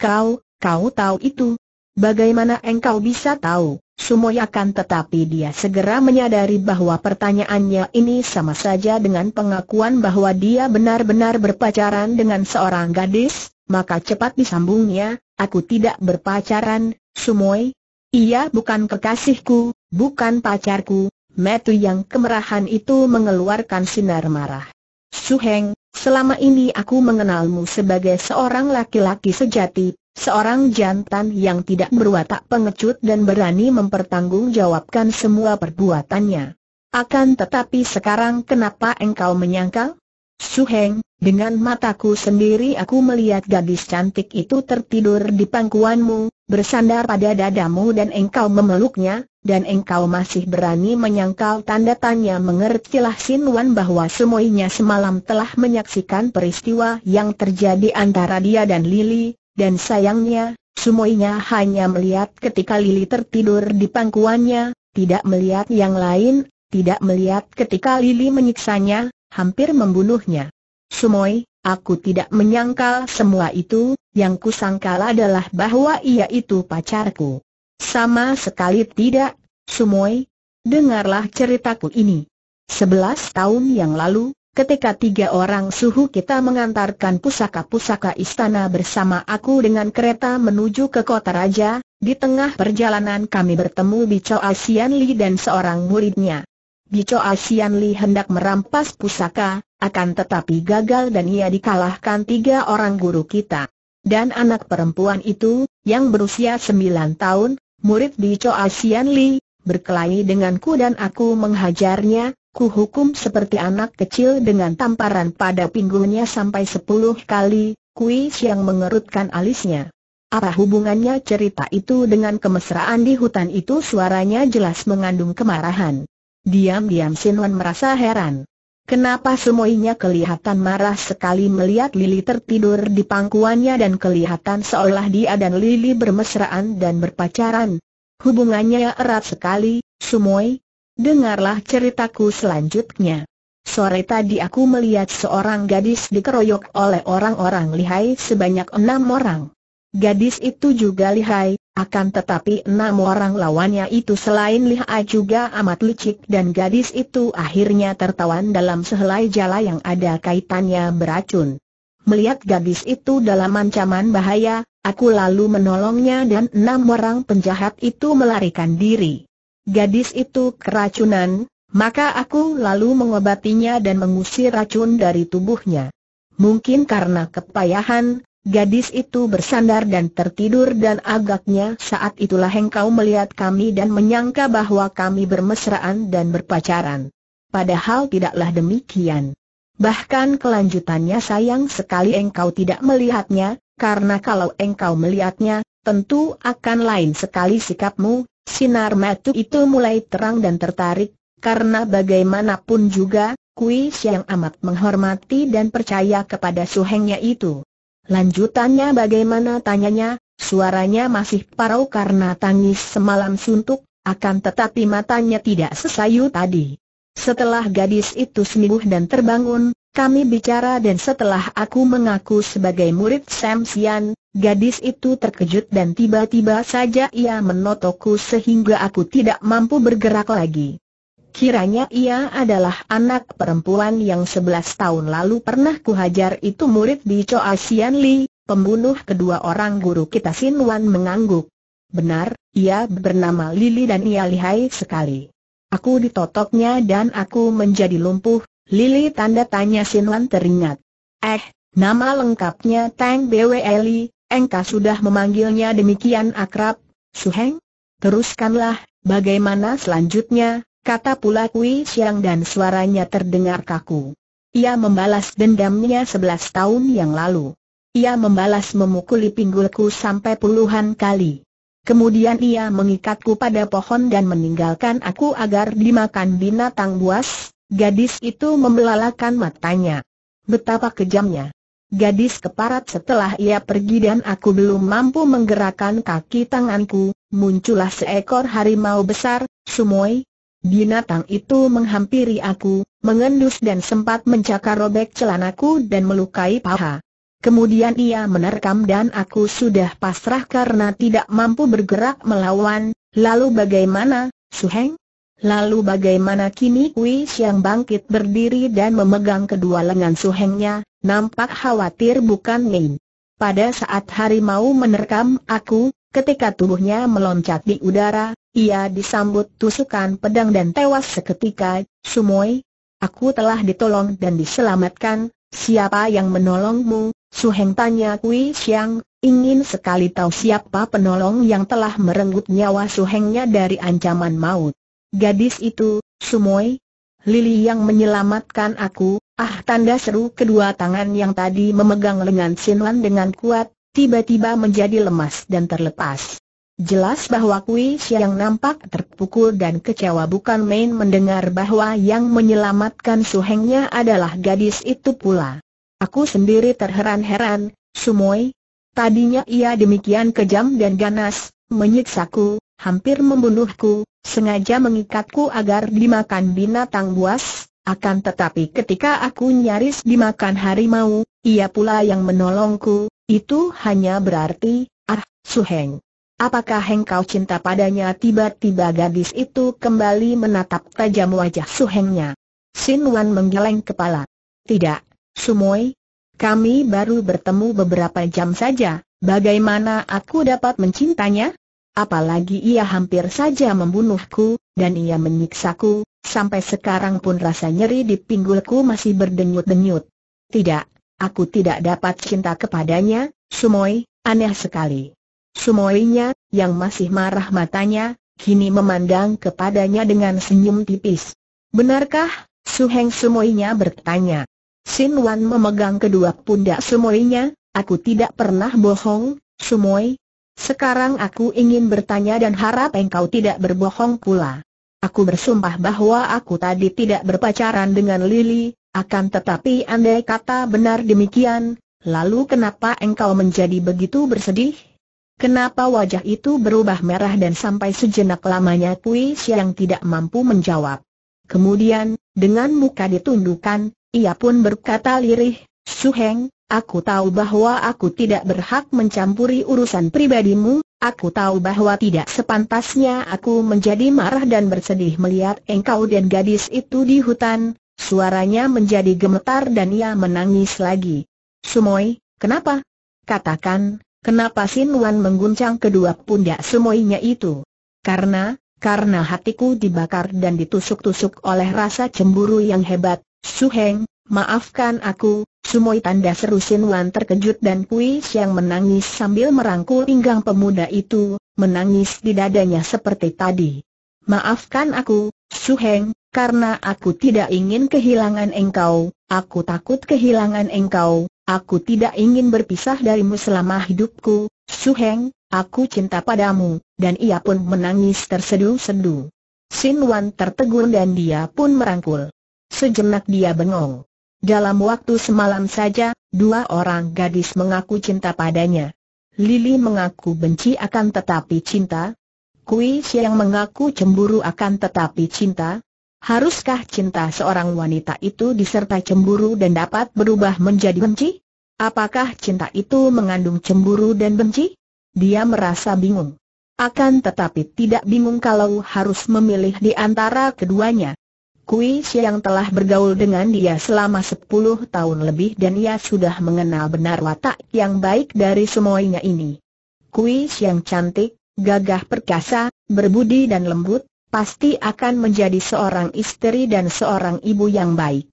Speaker 1: Kau, kau tahu itu? Bagaimana engkau bisa tahu? Sumoyakan tetapi dia segera menyadari bahwa pertanyaannya ini sama saja dengan pengakuan bahwa dia benar-benar berpacaran dengan seorang gadis, maka cepat disambungnya, aku tidak berpacaran, Sumoy, ia bukan kekasihku, bukan pacarku, metu yang kemerahan itu mengeluarkan sinar marah. Su Heng, selama ini aku mengenalmu sebagai seorang laki-laki sejati, seorang jantan yang tidak berwatak pengecut dan berani mempertanggungjawabkan semua perbuatannya. Akan tetapi sekarang kenapa engkau menyangkal? Su Heng, dengan mataku sendiri aku melihat gadis cantik itu tertidur di pangkuanmu, bersandar pada dadamu dan engkau memeluknya, dan engkau masih berani menyangkal tanda tanya mengertilah Sin Wan bahwa semuanya semalam telah menyaksikan peristiwa yang terjadi antara dia dan Lily, dan sayangnya, semuanya hanya melihat ketika Lily tertidur di pangkuannya, tidak melihat yang lain, tidak melihat ketika Lily menyiksanya, hampir membunuhnya. Sumoy, Aku tidak menyangkal semua itu, yang kusangkal adalah bahwa ia itu pacarku. Sama sekali tidak, Sumoy. Dengarlah ceritaku ini. Sebelas tahun yang lalu, ketika tiga orang suhu kita mengantarkan pusaka-pusaka istana bersama aku dengan kereta menuju ke kota raja, di tengah perjalanan kami bertemu bicho Asian Li dan seorang muridnya. Bico Asian Li hendak merampas pusaka, akan tetapi gagal dan ia dikalahkan tiga orang guru kita. Dan anak perempuan itu, yang berusia sembilan tahun, murid Bico Asian Li, berkelahi denganku dan aku menghajarnya, ku hukum seperti anak kecil dengan tamparan pada pinggulnya sampai sepuluh kali, kuis yang mengerutkan alisnya. Apa hubungannya cerita itu dengan kemesraan di hutan itu suaranya jelas mengandung kemarahan. Diam-diam Sinwan merasa heran. Kenapa semuanya kelihatan marah sekali melihat Lili tertidur di pangkuannya dan kelihatan seolah dia dan Lili bermesraan dan berpacaran. Hubungannya erat sekali, Sumoy. Dengarlah ceritaku selanjutnya. Sore tadi aku melihat seorang gadis dikeroyok oleh orang-orang lihai sebanyak enam orang. Gadis itu juga lihai, akan tetapi enam orang lawannya itu selain lihah juga amat licik dan gadis itu akhirnya tertawan dalam sehelai jala yang ada kaitannya beracun. Melihat gadis itu dalam ancaman bahaya, aku lalu menolongnya dan enam orang penjahat itu melarikan diri. Gadis itu keracunan, maka aku lalu mengobatinya dan mengusir racun dari tubuhnya. Mungkin karena kepayahan, Gadis itu bersandar dan tertidur dan agaknya saat itulah engkau melihat kami dan menyangka bahwa kami bermesraan dan berpacaran. Padahal tidaklah demikian. Bahkan kelanjutannya sayang sekali engkau tidak melihatnya, karena kalau engkau melihatnya, tentu akan lain sekali sikapmu, sinar mata itu mulai terang dan tertarik, karena bagaimanapun juga, Kui yang amat menghormati dan percaya kepada suhengnya itu. Lanjutannya bagaimana tanyanya, suaranya masih parau karena tangis semalam suntuk, akan tetapi matanya tidak sesayu tadi. Setelah gadis itu sembuh dan terbangun, kami bicara dan setelah aku mengaku sebagai murid Sam Sian, gadis itu terkejut dan tiba-tiba saja ia menotoku sehingga aku tidak mampu bergerak lagi. Kiranya ia adalah anak perempuan yang 11 tahun lalu pernah kuhajar itu murid di Choa Sian Li, pembunuh kedua orang guru kita Sin Wan mengangguk. Benar, ia bernama Lili dan ia lihai sekali. Aku ditotoknya dan aku menjadi lumpuh, Lili tanda tanya Sin Wan teringat. Eh, nama lengkapnya Tang Bwe Li, engkau sudah memanggilnya demikian akrab, Heng Teruskanlah, bagaimana selanjutnya, Kata pula Kui Siang dan suaranya terdengar kaku. Ia membalas dendamnya sebelas tahun yang lalu. Ia membalas memukuli pinggulku sampai puluhan kali. Kemudian ia mengikatku pada pohon dan meninggalkan aku agar dimakan binatang buas. Gadis itu membelalakan matanya. Betapa kejamnya. Gadis keparat setelah ia pergi dan aku belum mampu menggerakkan kaki tanganku, muncullah seekor harimau besar, sumoi, Binatang itu menghampiri aku, mengendus dan sempat mencakar robek celanaku dan melukai paha. Kemudian ia menerkam dan aku sudah pasrah karena tidak mampu bergerak melawan. Lalu bagaimana, Su-heng? Lalu bagaimana kini Kui Siang bangkit berdiri dan memegang kedua lengan Su-hengnya, nampak khawatir bukan main. Pada saat harimau menerkam aku, ketika tubuhnya meloncat di udara, ia disambut tusukan pedang dan tewas seketika, Sumoi, aku telah ditolong dan diselamatkan, siapa yang menolongmu? Suheng tanya Kui Xiang, ingin sekali tahu siapa penolong yang telah merenggut nyawa Suhengnya dari ancaman maut. Gadis itu, Sumoi, Lili yang menyelamatkan aku, ah tanda seru kedua tangan yang tadi memegang lengan Sinwan dengan kuat, tiba-tiba menjadi lemas dan terlepas. Jelas bahwa Kui Siang nampak terpukul dan kecewa bukan main mendengar bahwa yang menyelamatkan suhengnya adalah gadis itu pula. Aku sendiri terheran-heran, Sumoi. Tadinya ia demikian kejam dan ganas, menyiksaku, hampir membunuhku, sengaja mengikatku agar dimakan binatang buas, akan tetapi ketika aku nyaris dimakan harimau, ia pula yang menolongku, itu hanya berarti, ah, Suheng. Apakah engkau cinta padanya? Tiba-tiba gadis itu kembali menatap tajam wajah Suhengnya. Sin Wan menggeleng kepala. Tidak, Sumoy. Kami baru bertemu beberapa jam saja, bagaimana aku dapat mencintanya? Apalagi ia hampir saja membunuhku, dan ia menyiksaku, sampai sekarang pun rasa nyeri di pinggulku masih berdenyut-denyut. Tidak, aku tidak dapat cinta kepadanya, Sumoy, aneh sekali. Sumoinya, yang masih marah matanya, kini memandang kepadanya dengan senyum tipis. Benarkah? Suheng Sumoinya bertanya. Sin Wan memegang kedua pundak Sumoinya, aku tidak pernah bohong, Sumoi. Sekarang aku ingin bertanya dan harap engkau tidak berbohong pula. Aku bersumpah bahwa aku tadi tidak berpacaran dengan Lily. akan tetapi andai kata benar demikian, lalu kenapa engkau menjadi begitu bersedih? Kenapa wajah itu berubah merah dan sampai sejenak lamanya Kui Siang tidak mampu menjawab. Kemudian, dengan muka ditundukkan, ia pun berkata lirih, Suheng, aku tahu bahwa aku tidak berhak mencampuri urusan pribadimu, aku tahu bahwa tidak sepantasnya aku menjadi marah dan bersedih melihat engkau dan gadis itu di hutan, suaranya menjadi gemetar dan ia menangis lagi. Sumoy, kenapa? Katakan, Kenapa Sin Wan mengguncang kedua pundak semuanya itu? Karena, karena hatiku dibakar dan ditusuk-tusuk oleh rasa cemburu yang hebat, Suheng, maafkan aku, Sumoi tanda seru Sin Wan terkejut dan Kui Siang menangis sambil merangkul pinggang pemuda itu, menangis di dadanya seperti tadi. Maafkan aku, Su Heng, karena aku tidak ingin kehilangan engkau, aku takut kehilangan engkau, Aku tidak ingin berpisah darimu selama hidupku, Su Heng. aku cinta padamu, dan ia pun menangis tersedu-sedu. Sin Wan tertegun dan dia pun merangkul. Sejenak dia bengong. Dalam waktu semalam saja, dua orang gadis mengaku cinta padanya. Lili mengaku benci akan tetapi cinta. Kui Siang mengaku cemburu akan tetapi cinta. Haruskah cinta seorang wanita itu disertai cemburu dan dapat berubah menjadi benci? Apakah cinta itu mengandung cemburu dan benci? Dia merasa bingung. Akan tetapi tidak bingung kalau harus memilih di antara keduanya. Kui yang telah bergaul dengan dia selama sepuluh tahun lebih dan ia sudah mengenal benar watak yang baik dari semuanya ini. Kui yang cantik, gagah perkasa, berbudi dan lembut, pasti akan menjadi seorang istri dan seorang ibu yang baik.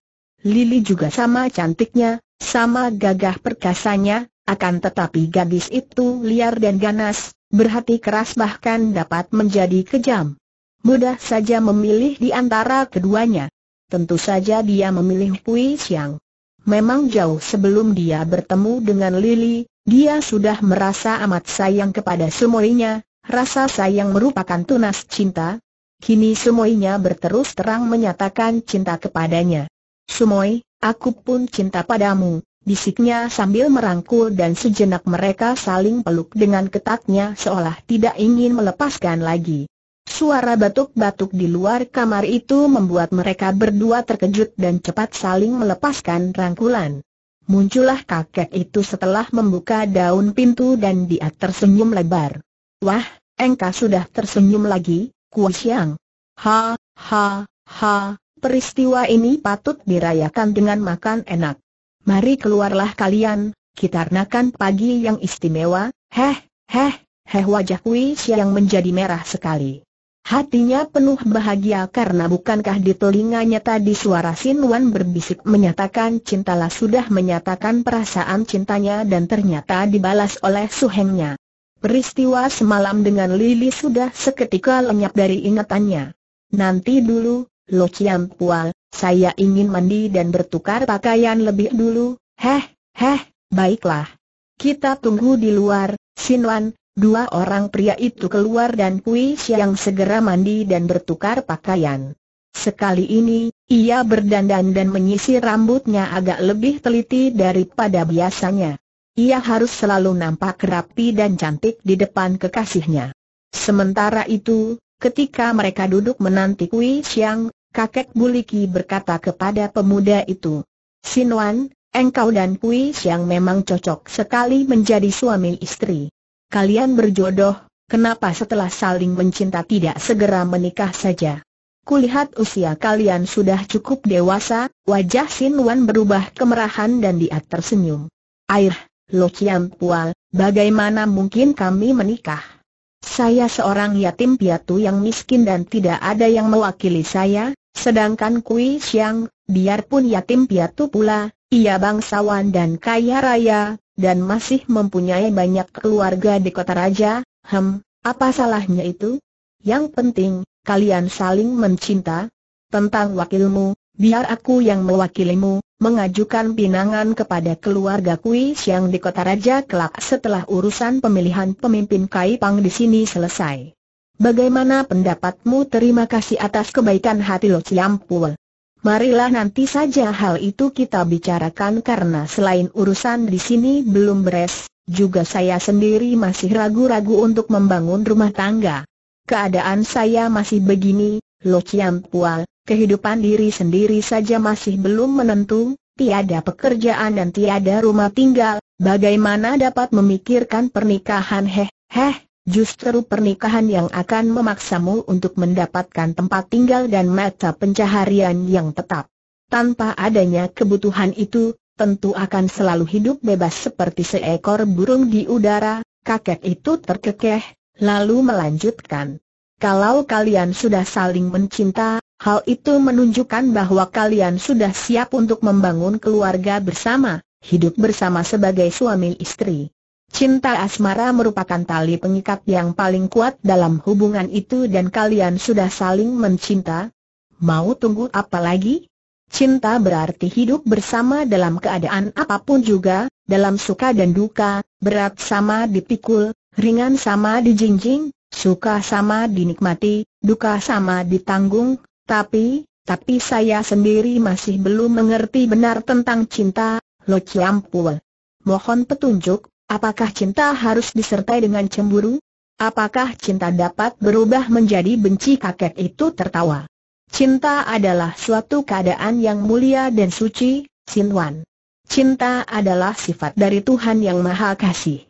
Speaker 1: Lili juga sama cantiknya, sama gagah perkasanya, akan tetapi gadis itu liar dan ganas, berhati keras bahkan dapat menjadi kejam. Mudah saja memilih di antara keduanya. Tentu saja dia memilih Pui Siang. Memang jauh sebelum dia bertemu dengan Lili, dia sudah merasa amat sayang kepada semuanya, rasa sayang merupakan tunas cinta. Kini semuanya berterus terang menyatakan cinta kepadanya. Sumoi, aku pun cinta padamu, bisiknya sambil merangkul dan sejenak mereka saling peluk dengan ketatnya seolah tidak ingin melepaskan lagi. Suara batuk-batuk di luar kamar itu membuat mereka berdua terkejut dan cepat saling melepaskan rangkulan. Muncullah kakek itu setelah membuka daun pintu dan dia tersenyum lebar. Wah, engkau sudah tersenyum lagi, Kuo Xiang. Ha, ha, ha, Peristiwa ini patut dirayakan dengan makan enak. Mari keluarlah kalian, kita renakan pagi yang istimewa, heh, heh, heh wajah Wei yang menjadi merah sekali. Hatinya penuh bahagia karena bukankah di telinganya tadi suara Sin Wan berbisik menyatakan cintalah sudah menyatakan perasaan cintanya dan ternyata dibalas oleh suhengnya. Peristiwa semalam dengan Lili sudah seketika lenyap dari ingatannya. Nanti dulu, Lo Chiam Pual, saya ingin mandi dan bertukar pakaian lebih dulu, heh, heh, baiklah. Kita tunggu di luar, Wan, dua orang pria itu keluar dan Kui Siang segera mandi dan bertukar pakaian. Sekali ini, ia berdandan dan menyisir rambutnya agak lebih teliti daripada biasanya. Ia harus selalu nampak rapi dan cantik di depan kekasihnya. Sementara itu, ketika mereka duduk menanti Kui Xiang, kakek Buliki berkata kepada pemuda itu. Sinuan, engkau dan Pui yang memang cocok sekali menjadi suami istri. Kalian berjodoh, kenapa setelah saling mencinta tidak segera menikah saja? Kulihat usia kalian sudah cukup dewasa, wajah Sinuan berubah kemerahan dan dia tersenyum. Air, Lo Chiam Pual, bagaimana mungkin kami menikah? Saya seorang yatim piatu yang miskin dan tidak ada yang mewakili saya, Sedangkan Kui Xiang, biarpun yatim piatu pula, ia bangsawan dan kaya raya, dan masih mempunyai banyak keluarga di kota raja, hem, apa salahnya itu? Yang penting, kalian saling mencinta. Tentang wakilmu, biar aku yang mewakilimu, mengajukan pinangan kepada keluarga Kui Xiang di kota raja kelak setelah urusan pemilihan pemimpin Kai Pang di sini selesai. Bagaimana pendapatmu terima kasih atas kebaikan hati Lo Ciampul? Marilah nanti saja hal itu kita bicarakan karena selain urusan di sini belum beres, juga saya sendiri masih ragu-ragu untuk membangun rumah tangga. Keadaan saya masih begini, Lo kehidupan diri sendiri saja masih belum menentu, tiada pekerjaan dan tiada rumah tinggal, bagaimana dapat memikirkan pernikahan heh, heh, Justru pernikahan yang akan memaksamu untuk mendapatkan tempat tinggal dan mata pencaharian yang tetap. Tanpa adanya kebutuhan itu, tentu akan selalu hidup bebas seperti seekor burung di udara, kakek itu terkekeh, lalu melanjutkan. Kalau kalian sudah saling mencinta, hal itu menunjukkan bahwa kalian sudah siap untuk membangun keluarga bersama, hidup bersama sebagai suami istri. Cinta asmara merupakan tali pengikat yang paling kuat dalam hubungan itu dan kalian sudah saling mencinta. Mau tunggu apa lagi? Cinta berarti hidup bersama dalam keadaan apapun juga, dalam suka dan duka, berat sama dipikul, ringan sama dijinjing, suka sama dinikmati, duka sama ditanggung, tapi, tapi saya sendiri masih belum mengerti benar tentang cinta, Lo ciampul. Mohon petunjuk, Apakah cinta harus disertai dengan cemburu? Apakah cinta dapat berubah menjadi benci kakek itu tertawa? Cinta adalah suatu keadaan yang mulia dan suci, Wan. Cinta adalah sifat dari Tuhan yang Maha Kasih.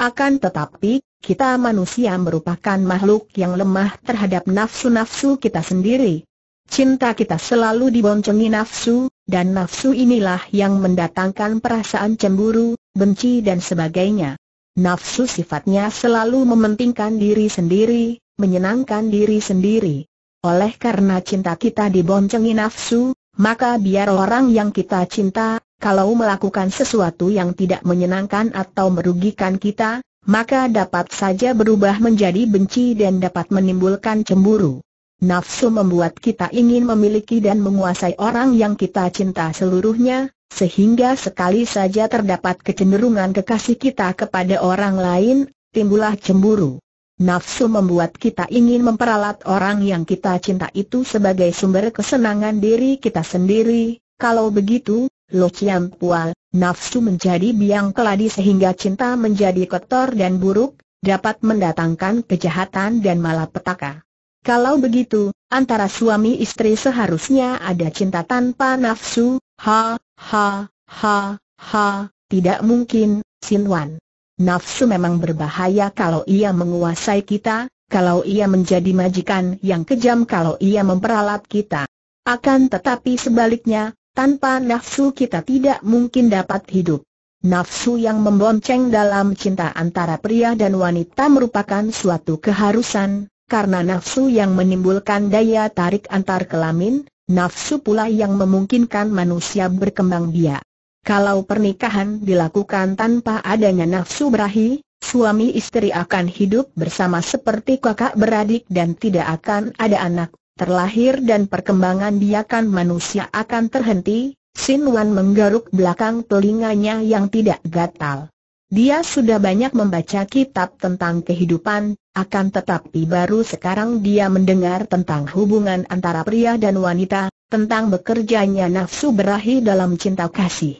Speaker 1: Akan tetapi, kita manusia merupakan makhluk yang lemah terhadap nafsu-nafsu kita sendiri, Cinta kita selalu diboncengi nafsu, dan nafsu inilah yang mendatangkan perasaan cemburu, benci dan sebagainya. Nafsu sifatnya selalu mementingkan diri sendiri, menyenangkan diri sendiri. Oleh karena cinta kita diboncengi nafsu, maka biar orang yang kita cinta, kalau melakukan sesuatu yang tidak menyenangkan atau merugikan kita, maka dapat saja berubah menjadi benci dan dapat menimbulkan cemburu. Nafsu membuat kita ingin memiliki dan menguasai orang yang kita cinta seluruhnya, sehingga sekali saja terdapat kecenderungan kekasih kita kepada orang lain, timbullah cemburu. Nafsu membuat kita ingin memperalat orang yang kita cinta itu sebagai sumber kesenangan diri kita sendiri. Kalau begitu, Lo Chiang Pual, nafsu menjadi biang keladi sehingga cinta menjadi kotor dan buruk, dapat mendatangkan kejahatan dan malapetaka. Kalau begitu, antara suami istri seharusnya ada cinta tanpa nafsu, ha, ha, ha, ha, tidak mungkin, Wan. Nafsu memang berbahaya kalau ia menguasai kita, kalau ia menjadi majikan yang kejam kalau ia memperalat kita. Akan tetapi sebaliknya, tanpa nafsu kita tidak mungkin dapat hidup. Nafsu yang membonceng dalam cinta antara pria dan wanita merupakan suatu keharusan, karena nafsu yang menimbulkan daya tarik antar kelamin, nafsu pula yang memungkinkan manusia berkembang biak. Kalau pernikahan dilakukan tanpa adanya nafsu berahi, suami istri akan hidup bersama seperti kakak beradik dan tidak akan ada anak terlahir dan perkembangan biakan manusia akan terhenti, Sin Wan menggaruk belakang telinganya yang tidak gatal. Dia sudah banyak membaca kitab tentang kehidupan, akan tetapi baru sekarang dia mendengar tentang hubungan antara pria dan wanita, tentang bekerjanya nafsu berahi dalam cinta kasih.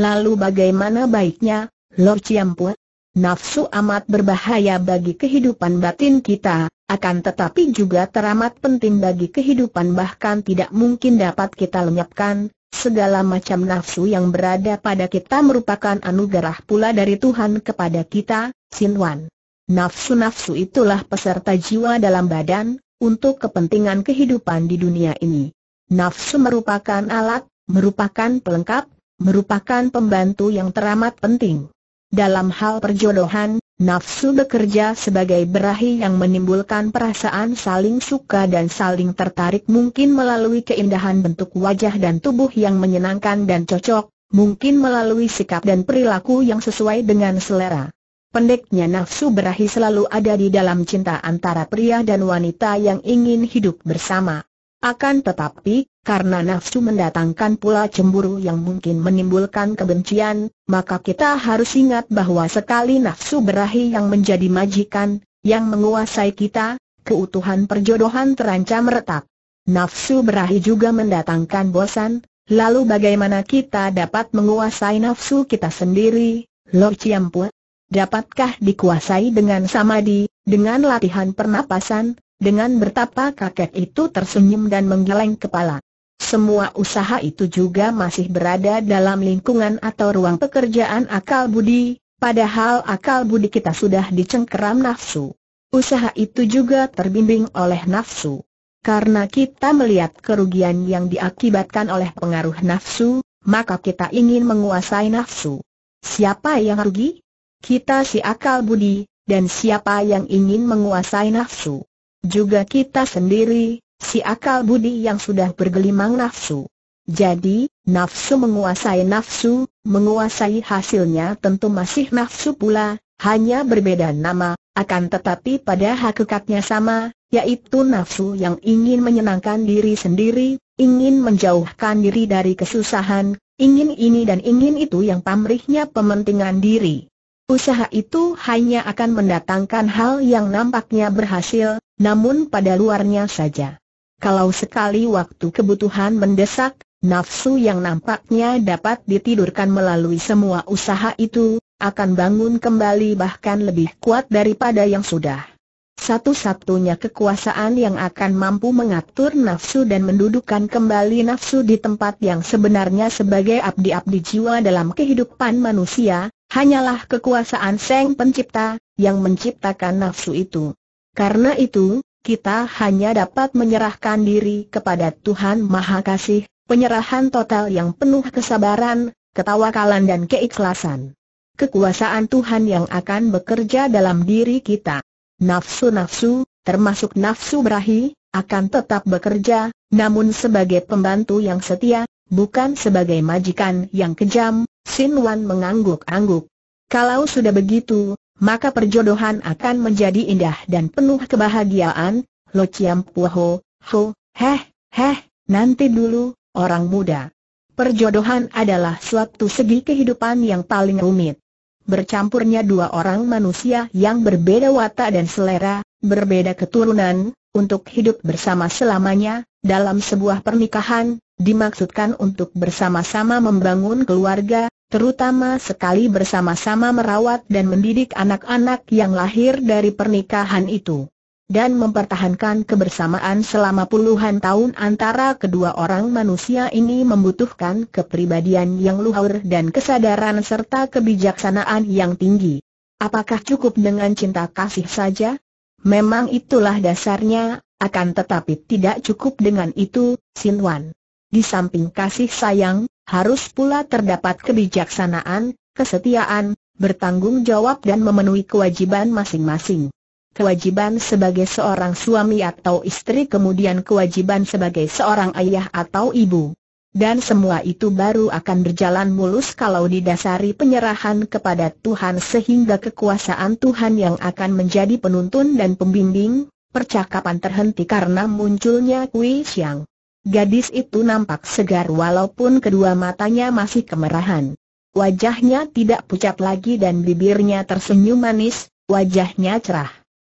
Speaker 1: Lalu bagaimana baiknya, Lord Ciampu? Nafsu amat berbahaya bagi kehidupan batin kita, akan tetapi juga teramat penting bagi kehidupan bahkan tidak mungkin dapat kita lenyapkan, Segala macam nafsu yang berada pada kita merupakan anugerah pula dari Tuhan kepada kita, Sinwan. Nafsu-nafsu itulah peserta jiwa dalam badan, untuk kepentingan kehidupan di dunia ini. Nafsu merupakan alat, merupakan pelengkap, merupakan pembantu yang teramat penting. Dalam hal perjodohan, nafsu bekerja sebagai berahi yang menimbulkan perasaan saling suka dan saling tertarik mungkin melalui keindahan bentuk wajah dan tubuh yang menyenangkan dan cocok, mungkin melalui sikap dan perilaku yang sesuai dengan selera. Pendeknya nafsu berahi selalu ada di dalam cinta antara pria dan wanita yang ingin hidup bersama. Akan tetapi, karena nafsu mendatangkan pula cemburu yang mungkin menimbulkan kebencian, maka kita harus ingat bahwa sekali nafsu berahi yang menjadi majikan, yang menguasai kita, keutuhan perjodohan terancam retak. Nafsu berahi juga mendatangkan bosan, lalu bagaimana kita dapat menguasai nafsu kita sendiri, Lord Ciampu? Dapatkah dikuasai dengan samadi, dengan latihan pernapasan, dengan bertapa kakek itu tersenyum dan menggeleng kepala. Semua usaha itu juga masih berada dalam lingkungan atau ruang pekerjaan akal budi, padahal akal budi kita sudah dicengkeram nafsu. Usaha itu juga terbimbing oleh nafsu. Karena kita melihat kerugian yang diakibatkan oleh pengaruh nafsu, maka kita ingin menguasai nafsu. Siapa yang rugi? Kita si akal budi, dan siapa yang ingin menguasai nafsu. Juga kita sendiri, si akal budi yang sudah bergelimang nafsu. Jadi, nafsu menguasai nafsu, menguasai hasilnya tentu masih nafsu pula, hanya berbeda nama, akan tetapi pada hakikatnya sama, yaitu nafsu yang ingin menyenangkan diri sendiri, ingin menjauhkan diri dari kesusahan, ingin ini dan ingin itu yang pamrihnya pementingan diri. Usaha itu hanya akan mendatangkan hal yang nampaknya berhasil, namun pada luarnya saja. Kalau sekali waktu kebutuhan mendesak, nafsu yang nampaknya dapat ditidurkan melalui semua usaha itu, akan bangun kembali bahkan lebih kuat daripada yang sudah. Satu-satunya kekuasaan yang akan mampu mengatur nafsu dan mendudukan kembali nafsu di tempat yang sebenarnya sebagai abdi-abdi jiwa dalam kehidupan manusia, Hanyalah kekuasaan Seng Pencipta, yang menciptakan nafsu itu. Karena itu, kita hanya dapat menyerahkan diri kepada Tuhan Maha Kasih, penyerahan total yang penuh kesabaran, ketawakalan dan keikhlasan. Kekuasaan Tuhan yang akan bekerja dalam diri kita. Nafsu-nafsu, termasuk nafsu berahi, akan tetap bekerja, namun sebagai pembantu yang setia, bukan sebagai majikan yang kejam, Sin Wan mengangguk-angguk. Kalau sudah begitu, maka perjodohan akan menjadi indah dan penuh kebahagiaan, Lo Chiam Puoho, Ho, Heh, Heh, nanti dulu, orang muda. Perjodohan adalah suatu segi kehidupan yang paling rumit. Bercampurnya dua orang manusia yang berbeda watak dan selera, berbeda keturunan, untuk hidup bersama selamanya, dalam sebuah pernikahan, dimaksudkan untuk bersama-sama membangun keluarga, terutama sekali bersama-sama merawat dan mendidik anak-anak yang lahir dari pernikahan itu. Dan mempertahankan kebersamaan selama puluhan tahun antara kedua orang manusia ini membutuhkan kepribadian yang luhur dan kesadaran serta kebijaksanaan yang tinggi. Apakah cukup dengan cinta kasih saja? Memang itulah dasarnya, akan tetapi tidak cukup dengan itu, Sin di samping kasih sayang, harus pula terdapat kebijaksanaan, kesetiaan, bertanggung jawab dan memenuhi kewajiban masing-masing. Kewajiban sebagai seorang suami atau istri kemudian kewajiban sebagai seorang ayah atau ibu. Dan semua itu baru akan berjalan mulus kalau didasari penyerahan kepada Tuhan sehingga kekuasaan Tuhan yang akan menjadi penuntun dan pembimbing, percakapan terhenti karena munculnya Kui siang. Gadis itu nampak segar walaupun kedua matanya masih kemerahan. Wajahnya tidak pucat lagi dan bibirnya tersenyum manis, wajahnya cerah.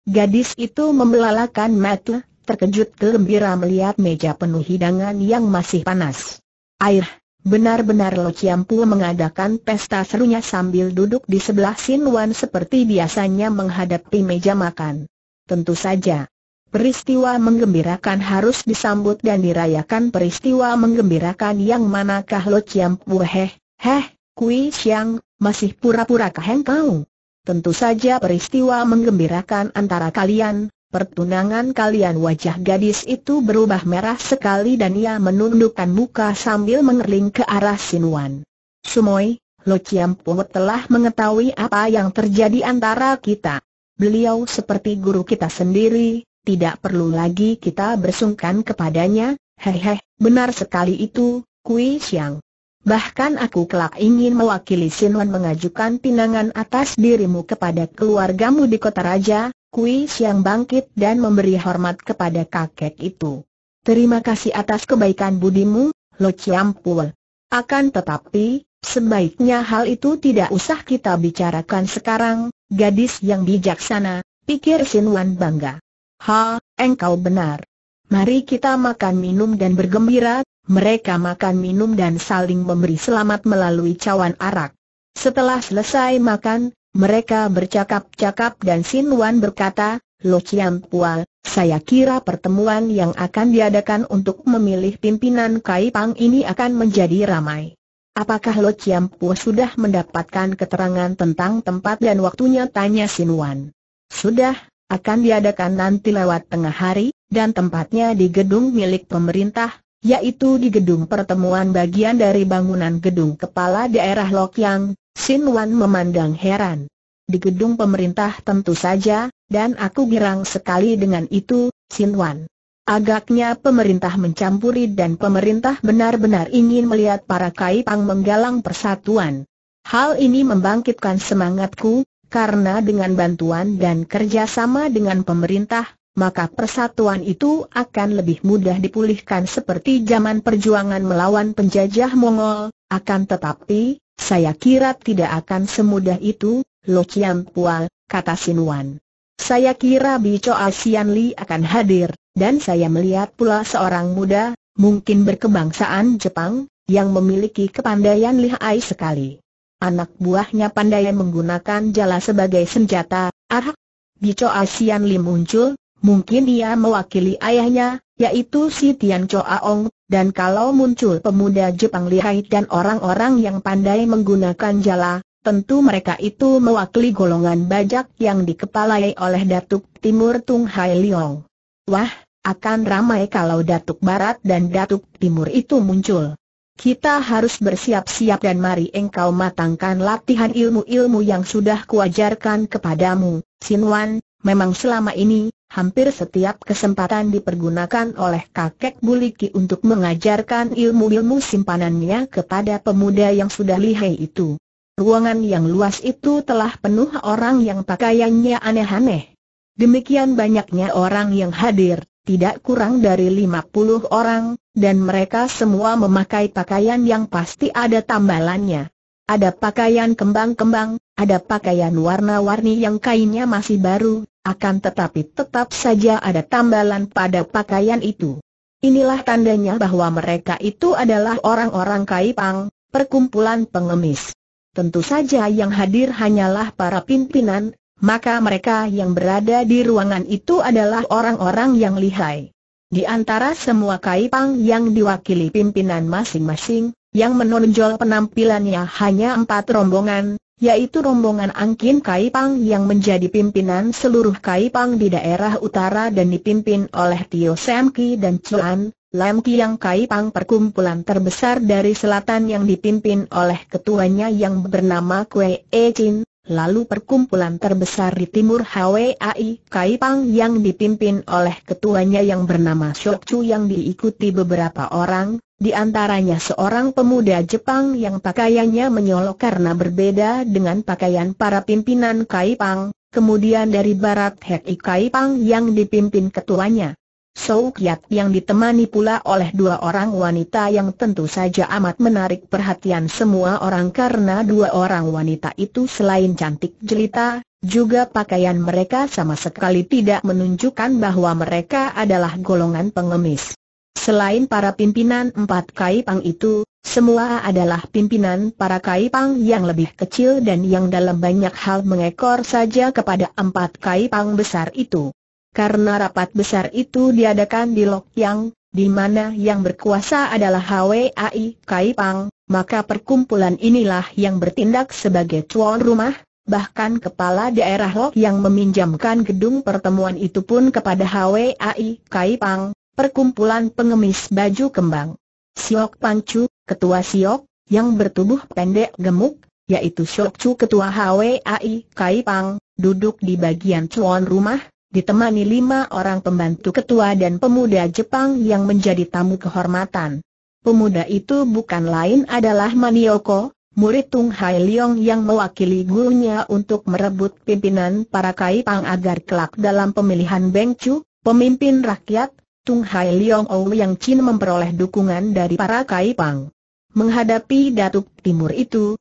Speaker 1: Gadis itu membelalakan mata, terkejut gembira melihat meja penuh hidangan yang masih panas. Air, benar-benar Lo Chiampu mengadakan pesta serunya sambil duduk di sebelah Sin Wan seperti biasanya menghadapi meja makan. Tentu saja, Peristiwa menggembirakan harus disambut dan dirayakan peristiwa menggembirakan yang manakah Lo Chiam heh, heh, Kui Siang, masih pura-pura kaheng kau. Tentu saja peristiwa menggembirakan antara kalian, pertunangan kalian wajah gadis itu berubah merah sekali dan ia menundukkan muka sambil mengerling ke arah Sinuan. Sumoy, Lo Chiam telah mengetahui apa yang terjadi antara kita. Beliau seperti guru kita sendiri, tidak perlu lagi kita bersungkan kepadanya, hehe, benar sekali itu, Kui Xiang. Bahkan aku kelak ingin mewakili Wan mengajukan pinangan atas dirimu kepada keluargamu di kota raja, Kui Xiang bangkit dan memberi hormat kepada kakek itu. Terima kasih atas kebaikan budimu, Lo Chiam Pul. Akan tetapi, sebaiknya hal itu tidak usah kita bicarakan sekarang, gadis yang bijaksana, pikir Wan bangga. Ha, engkau benar. Mari kita makan minum dan bergembira, mereka makan minum dan saling memberi selamat melalui cawan arak. Setelah selesai makan, mereka bercakap-cakap dan Sin Wan berkata, Lo Chiam Pual, saya kira pertemuan yang akan diadakan untuk memilih pimpinan Kai Pang ini akan menjadi ramai. Apakah Lo Chiam Pual sudah mendapatkan keterangan tentang tempat dan waktunya? Tanya Sin Wan. Sudah, akan diadakan nanti lewat tengah hari, dan tempatnya di gedung milik pemerintah, yaitu di gedung pertemuan bagian dari bangunan gedung kepala daerah Lokyang, Sin Wan memandang heran. Di gedung pemerintah tentu saja, dan aku girang sekali dengan itu, Sin Wan. Agaknya pemerintah mencampuri dan pemerintah benar-benar ingin melihat para kaipang menggalang persatuan. Hal ini membangkitkan semangatku, karena dengan bantuan dan kerjasama dengan pemerintah, maka persatuan itu akan lebih mudah dipulihkan seperti zaman perjuangan melawan penjajah Mongol, akan tetapi, saya kira tidak akan semudah itu, Lo Chiang Pual, kata Sin Sinuan. Saya kira Bico Asian Li akan hadir, dan saya melihat pula seorang muda, mungkin berkebangsaan Jepang, yang memiliki kepandaian lihai sekali. Anak buahnya pandai menggunakan jala sebagai senjata, Ah, Bico Asian Lim muncul, mungkin dia mewakili ayahnya, yaitu si Tian Cho Aong, dan kalau muncul pemuda Jepang lihai dan orang-orang yang pandai menggunakan jala, tentu mereka itu mewakili golongan bajak yang dikepalai oleh Datuk Timur Tung Hai Leong. Wah, akan ramai kalau Datuk Barat dan Datuk Timur itu muncul. Kita harus bersiap-siap dan mari engkau matangkan latihan ilmu-ilmu yang sudah kuajarkan kepadamu. Sinwan, memang selama ini, hampir setiap kesempatan dipergunakan oleh kakek Buliki untuk mengajarkan ilmu-ilmu simpanannya kepada pemuda yang sudah lihai itu. Ruangan yang luas itu telah penuh orang yang pakaiannya aneh-aneh. Demikian banyaknya orang yang hadir, tidak kurang dari 50 orang, dan mereka semua memakai pakaian yang pasti ada tambalannya. Ada pakaian kembang-kembang, ada pakaian warna-warni yang kainnya masih baru, akan tetapi tetap saja ada tambalan pada pakaian itu. Inilah tandanya bahwa mereka itu adalah orang-orang Kaipang, perkumpulan pengemis. Tentu saja yang hadir hanyalah para pimpinan, maka mereka yang berada di ruangan itu adalah orang-orang yang lihai. Di antara semua kaipang yang diwakili pimpinan masing-masing, yang menonjol penampilannya hanya empat rombongan, yaitu rombongan Angkin Kaipang yang menjadi pimpinan seluruh Kaipang di daerah utara dan dipimpin oleh Tio Semki dan Chuan, Lam Kiang Kaipang perkumpulan terbesar dari selatan yang dipimpin oleh ketuanya yang bernama Kue E Chin, lalu perkumpulan terbesar di timur HWAI, Kaipang yang dipimpin oleh ketuanya yang bernama Shok Chu yang diikuti beberapa orang, di antaranya seorang pemuda Jepang yang pakaiannya menyolok karena berbeda dengan pakaian para pimpinan Kaipang, kemudian dari barat Hek Kaipang yang dipimpin ketuanya. Kiat yang ditemani pula oleh dua orang wanita yang tentu saja amat menarik perhatian semua orang karena dua orang wanita itu selain cantik jelita, juga pakaian mereka sama sekali tidak menunjukkan bahwa mereka adalah golongan pengemis. Selain para pimpinan empat kaipang itu, semua adalah pimpinan para kaipang yang lebih kecil dan yang dalam banyak hal mengekor saja kepada empat kaipang besar itu karena rapat besar itu diadakan di Lok Yang, di mana yang berkuasa adalah HWAI Kai Pang, maka perkumpulan inilah yang bertindak sebagai tuan rumah, bahkan kepala daerah Lok yang meminjamkan gedung pertemuan itu pun kepada HWAI Kai Pang, perkumpulan pengemis baju kembang. Siok Pancu, ketua Siok, yang bertubuh pendek gemuk, yaitu Siok Chu ketua HWAI Kai Pang, duduk di bagian tuan rumah, ditemani lima orang pembantu ketua dan pemuda Jepang yang menjadi tamu kehormatan. Pemuda itu bukan lain adalah Manioko, murid Tung Hai Leong yang mewakili gurunya untuk merebut pimpinan para kaipang agar kelak dalam pemilihan Beng Chu, pemimpin rakyat, Tung Hai Leong Ou yang Chin memperoleh dukungan dari para kaipang. Menghadapi Datuk Timur itu,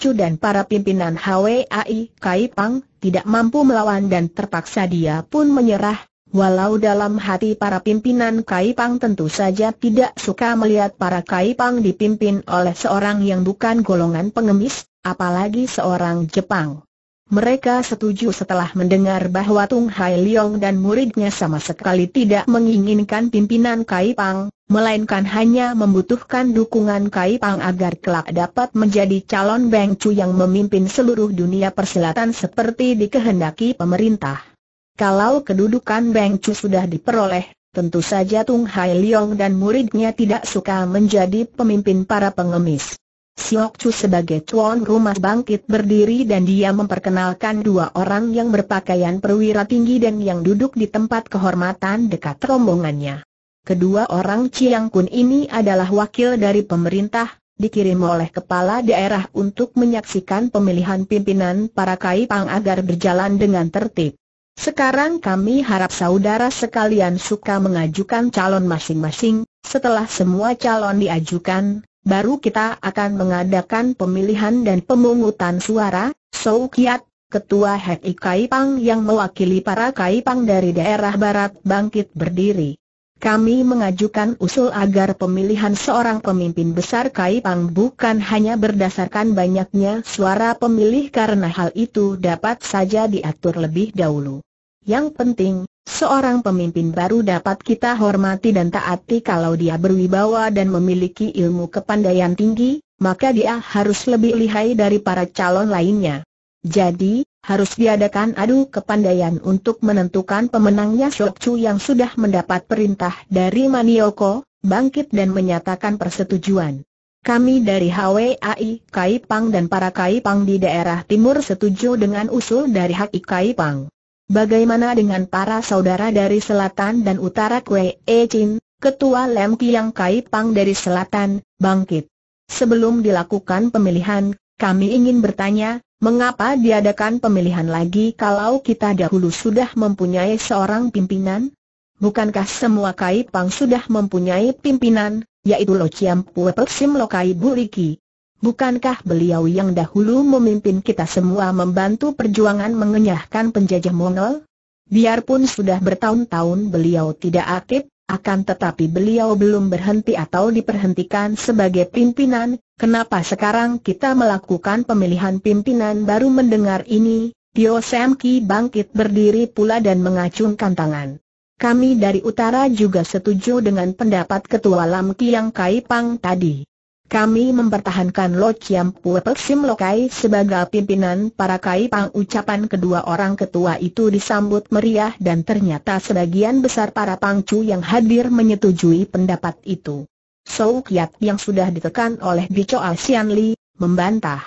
Speaker 1: Chu dan para pimpinan HWAI Kaipang, tidak mampu melawan dan terpaksa dia pun menyerah, walau dalam hati para pimpinan Kaipang tentu saja tidak suka melihat para Kaipang dipimpin oleh seorang yang bukan golongan pengemis, apalagi seorang Jepang. Mereka setuju setelah mendengar bahwa Tung Hai Leong dan muridnya sama sekali tidak menginginkan pimpinan Kai Pang, melainkan hanya membutuhkan dukungan Kai Pang agar kelak dapat menjadi calon Beng Chu yang memimpin seluruh dunia persilatan seperti dikehendaki pemerintah. Kalau kedudukan Beng Chu sudah diperoleh, tentu saja Tung Hai Leong dan muridnya tidak suka menjadi pemimpin para pengemis. Siok Chu sebagai tuan rumah bangkit berdiri dan dia memperkenalkan dua orang yang berpakaian perwira tinggi dan yang duduk di tempat kehormatan dekat rombongannya. Kedua orang Chiang Kun ini adalah wakil dari pemerintah, dikirim oleh kepala daerah untuk menyaksikan pemilihan pimpinan para kai pang agar berjalan dengan tertib. Sekarang kami harap saudara sekalian suka mengajukan calon masing-masing, setelah semua calon diajukan, baru kita akan mengadakan pemilihan dan pemungutan suara, Sou Kiat, Ketua kai Kaipang yang mewakili para Kaipang dari daerah barat bangkit berdiri. Kami mengajukan usul agar pemilihan seorang pemimpin besar Kaipang bukan hanya berdasarkan banyaknya suara pemilih karena hal itu dapat saja diatur lebih dahulu. Yang penting, Seorang pemimpin baru dapat kita hormati dan taati kalau dia berwibawa dan memiliki ilmu kepandaian tinggi, maka dia harus lebih lihai dari para calon lainnya. Jadi, harus diadakan adu kepandaian untuk menentukan pemenangnya Shokchu yang sudah mendapat perintah dari Manioko, bangkit dan menyatakan persetujuan. Kami dari HWAI Kaipang dan para Kaipang di daerah timur setuju dengan usul dari HI Bagaimana dengan para saudara dari selatan dan utara Kue E Chin, Ketua Lem Kiang Kai Pang dari selatan, bangkit. Sebelum dilakukan pemilihan, kami ingin bertanya, mengapa diadakan pemilihan lagi kalau kita dahulu sudah mempunyai seorang pimpinan? Bukankah semua Kai Pang sudah mempunyai pimpinan, yaitu Lo Chiam Pue Pek Sim Lo Kai Bu Liki? Bukankah beliau yang dahulu memimpin kita semua membantu perjuangan mengenyahkan penjajah Mongol? Biarpun sudah bertahun-tahun beliau tidak aktif, akan tetapi beliau belum berhenti atau diperhentikan sebagai pimpinan, kenapa sekarang kita melakukan pemilihan pimpinan baru mendengar ini? Tio Sam bangkit berdiri pula dan mengacungkan tangan. Kami dari utara juga setuju dengan pendapat ketua Lam yang Kai Pang tadi. Kami mempertahankan Lo Chiam Pue Pek Sim Lokai sebagai pimpinan para kai pang ucapan kedua orang ketua itu disambut meriah dan ternyata sebagian besar para pangcu yang hadir menyetujui pendapat itu. Sou Kiat yang sudah ditekan oleh Bicho Al Sian Li, membantah.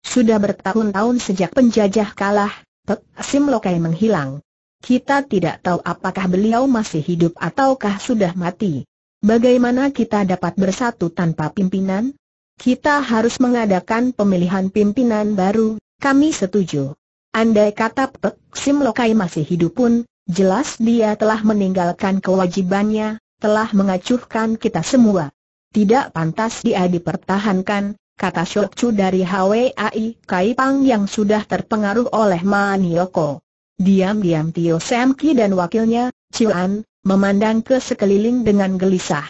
Speaker 1: Sudah bertahun-tahun sejak penjajah kalah, Pek Sim Lokai menghilang. Kita tidak tahu apakah beliau masih hidup ataukah sudah mati. Bagaimana kita dapat bersatu tanpa pimpinan? Kita harus mengadakan pemilihan pimpinan baru, kami setuju. Andai kata Pek Sim Lokai masih hidup pun, jelas dia telah meninggalkan kewajibannya, telah mengacuhkan kita semua. Tidak pantas dia dipertahankan, kata Chu dari HWAI Kai Pang yang sudah terpengaruh oleh Manioko. Diam-diam Tio Sam Ki dan wakilnya, Chuan memandang ke sekeliling dengan gelisah.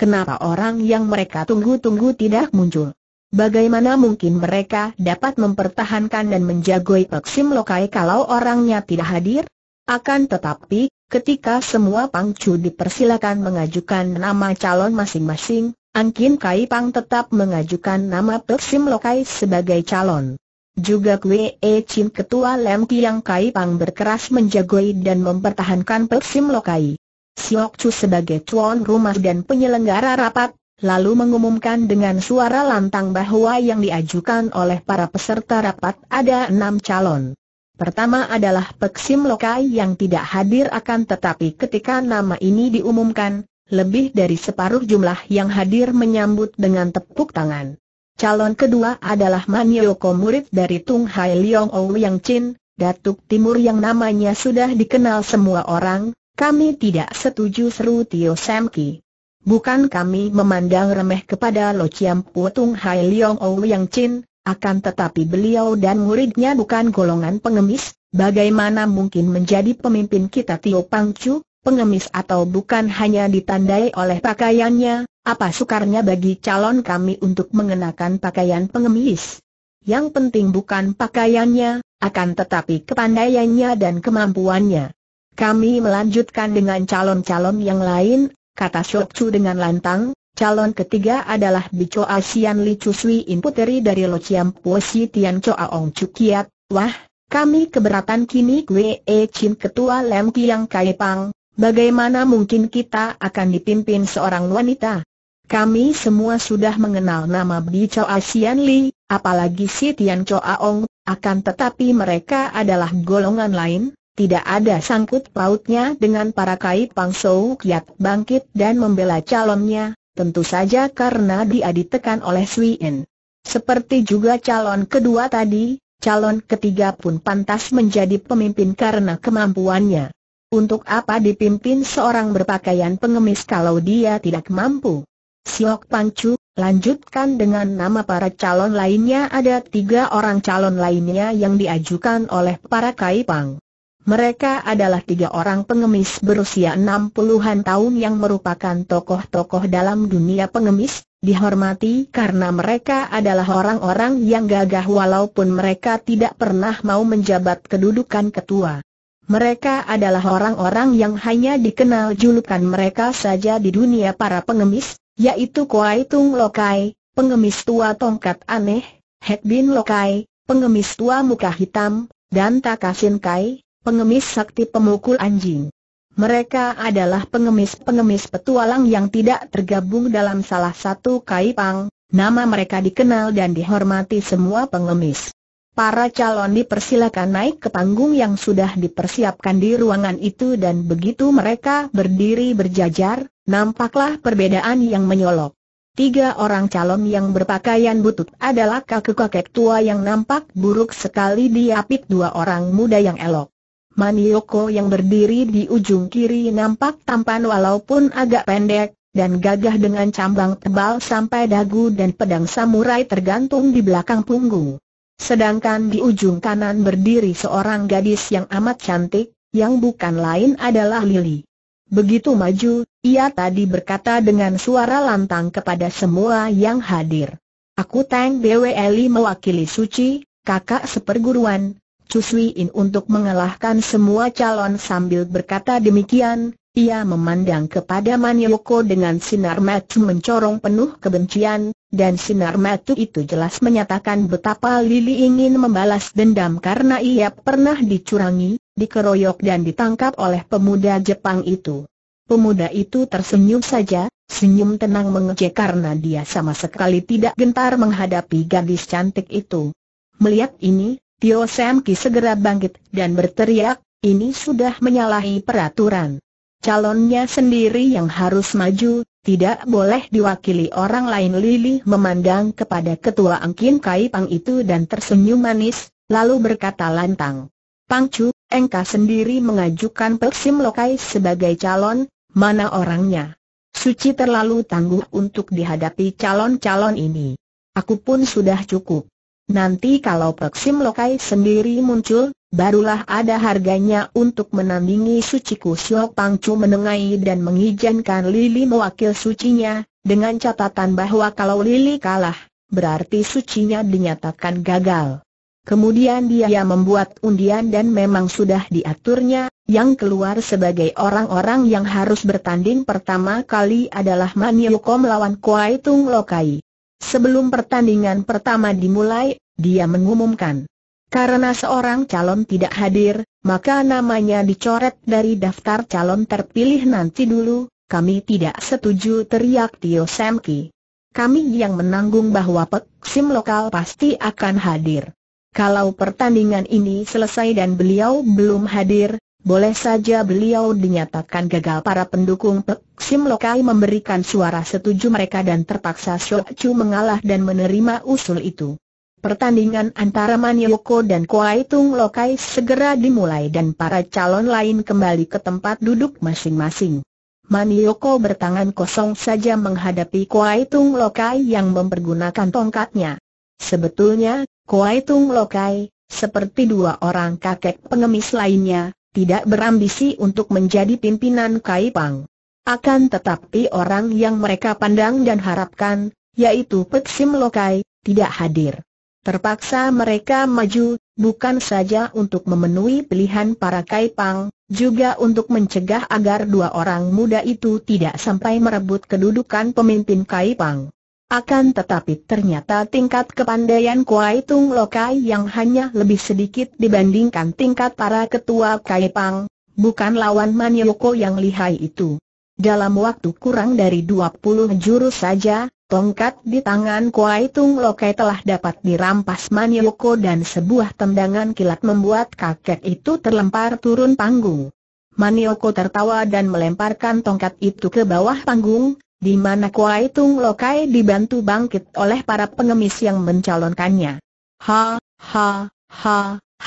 Speaker 1: Kenapa orang yang mereka tunggu-tunggu tidak muncul? Bagaimana mungkin mereka dapat mempertahankan dan menjagoi Peksim Lokai kalau orangnya tidak hadir? Akan tetapi, ketika semua pangcu dipersilakan mengajukan nama calon masing-masing, Angkin Kai Pang tetap mengajukan nama Peksim Lokai sebagai calon. Juga Kwe E Chin Ketua Lem Kiang Kai Pang berkeras menjagoi dan mempertahankan Peksim Lokai. Siok Chu sebagai tuan rumah dan penyelenggara rapat, lalu mengumumkan dengan suara lantang bahwa yang diajukan oleh para peserta rapat ada enam calon. Pertama adalah Pek Sim Lokai yang tidak hadir akan tetapi ketika nama ini diumumkan, lebih dari separuh jumlah yang hadir menyambut dengan tepuk tangan. Calon kedua adalah Manioko murid dari Tung Hai Leong Ou Yang Chin, Datuk Timur yang namanya sudah dikenal semua orang, kami tidak setuju seru Tio Sam Ki. Bukan kami memandang remeh kepada Lo Chiam Putung Hai Leong Ou Yang Chin, akan tetapi beliau dan muridnya bukan golongan pengemis, bagaimana mungkin menjadi pemimpin kita Tio Pang Chu, pengemis atau bukan hanya ditandai oleh pakaiannya, apa sukarnya bagi calon kami untuk mengenakan pakaian pengemis. Yang penting bukan pakaiannya, akan tetapi kepandaiannya dan kemampuannya. Kami melanjutkan dengan calon-calon yang lain, kata Shok Chu dengan lantang, calon ketiga adalah Bicho Asian Li Chu Sui In dari Lo Chiam Po Si Tian Choa Ong Chu Kiat, wah, kami keberatan kini Kwe E Chin Ketua Lem Kiang Kai Pang, bagaimana mungkin kita akan dipimpin seorang wanita? Kami semua sudah mengenal nama Bicho Asian Li, apalagi si Tian Choa Ong, akan tetapi mereka adalah golongan lain, tidak ada sangkut pautnya dengan para Kai Pang Sou Kiat bangkit dan membela calonnya, tentu saja karena dia ditekan oleh Suin. Seperti juga calon kedua tadi, calon ketiga pun pantas menjadi pemimpin karena kemampuannya. Untuk apa dipimpin seorang berpakaian pengemis kalau dia tidak mampu? Siok Pangcu lanjutkan dengan nama para calon lainnya ada tiga orang calon lainnya yang diajukan oleh para kai pang. Mereka adalah tiga orang pengemis berusia enam puluhan tahun yang merupakan tokoh-tokoh dalam dunia pengemis, dihormati karena mereka adalah orang-orang yang gagah walaupun mereka tidak pernah mau menjabat kedudukan ketua. Mereka adalah orang-orang yang hanya dikenal julukan mereka saja di dunia para pengemis, yaitu Kuai Tung Lokai, pengemis tua tongkat aneh, Hek Bin Lokai, pengemis tua muka hitam, dan Takasin Kai, pengemis sakti pemukul anjing. Mereka adalah pengemis-pengemis petualang yang tidak tergabung dalam salah satu kaipang, nama mereka dikenal dan dihormati semua pengemis. Para calon dipersilakan naik ke panggung yang sudah dipersiapkan di ruangan itu dan begitu mereka berdiri berjajar, nampaklah perbedaan yang menyolok. Tiga orang calon yang berpakaian butut adalah kakek-kakek tua yang nampak buruk sekali diapit dua orang muda yang elok. Manioko yang berdiri di ujung kiri nampak tampan walaupun agak pendek, dan gagah dengan cambang tebal sampai dagu dan pedang samurai tergantung di belakang punggung. Sedangkan di ujung kanan berdiri seorang gadis yang amat cantik, yang bukan lain adalah Lili. Begitu maju, ia tadi berkata dengan suara lantang kepada semua yang hadir. Aku Tang Bwe Eli mewakili Suci, kakak seperguruan, Cusui In untuk mengalahkan semua calon sambil berkata demikian, ia memandang kepada Manioko dengan sinar mata mencorong penuh kebencian, dan sinar mata itu jelas menyatakan betapa Lili ingin membalas dendam karena ia pernah dicurangi, dikeroyok dan ditangkap oleh pemuda Jepang itu. Pemuda itu tersenyum saja, senyum tenang mengejek karena dia sama sekali tidak gentar menghadapi gadis cantik itu. Melihat ini, Tio Sam Ki segera bangkit dan berteriak, ini sudah menyalahi peraturan. Calonnya sendiri yang harus maju, tidak boleh diwakili orang lain Lili memandang kepada ketua Angkin Kai Pang itu dan tersenyum manis, lalu berkata lantang. Pang Chu, Engka sendiri mengajukan Peksim Lokai sebagai calon, mana orangnya? Suci terlalu tangguh untuk dihadapi calon-calon ini. Aku pun sudah cukup. Nanti kalau Pek Lokai sendiri muncul, barulah ada harganya untuk menandingi Suci Kusyok Pangcu menengahi dan mengizinkan Lili mewakil sucinya, dengan catatan bahwa kalau Lili kalah, berarti sucinya dinyatakan gagal. Kemudian dia membuat undian dan memang sudah diaturnya, yang keluar sebagai orang-orang yang harus bertanding pertama kali adalah Maniukom melawan Kuai Tung Lokai. Sebelum pertandingan pertama dimulai, dia mengumumkan. Karena seorang calon tidak hadir, maka namanya dicoret dari daftar calon terpilih nanti dulu, kami tidak setuju teriak Tio Semki. Kami yang menanggung bahwa peksim lokal pasti akan hadir. Kalau pertandingan ini selesai dan beliau belum hadir, boleh saja beliau dinyatakan gagal para pendukung peksim lokal memberikan suara setuju mereka dan terpaksa Chu mengalah dan menerima usul itu. Pertandingan antara Manioko dan Kuai Lokai segera dimulai dan para calon lain kembali ke tempat duduk masing-masing. Manioko bertangan kosong saja menghadapi Kuai Lokai yang mempergunakan tongkatnya. Sebetulnya, Kuai Lokai, seperti dua orang kakek pengemis lainnya, tidak berambisi untuk menjadi pimpinan Kaipang. Akan tetapi orang yang mereka pandang dan harapkan, yaitu Peksim Lokai, tidak hadir. Terpaksa mereka maju, bukan saja untuk memenuhi pilihan para kaipang, juga untuk mencegah agar dua orang muda itu tidak sampai merebut kedudukan pemimpin kaipang. Akan tetapi ternyata tingkat kepandaian Kuai Tung Lokai yang hanya lebih sedikit dibandingkan tingkat para ketua Kaipang, bukan lawan Manioko yang lihai itu. Dalam waktu kurang dari 20 jurus saja, Tongkat di tangan Kuai Tung Lokai telah dapat dirampas Manioko dan sebuah tendangan kilat membuat kakek itu terlempar turun panggung. Manioko tertawa dan melemparkan tongkat itu ke bawah panggung, di mana Kuai Tung Lokai dibantu bangkit oleh para pengemis yang mencalonkannya. Ha, ha, ha,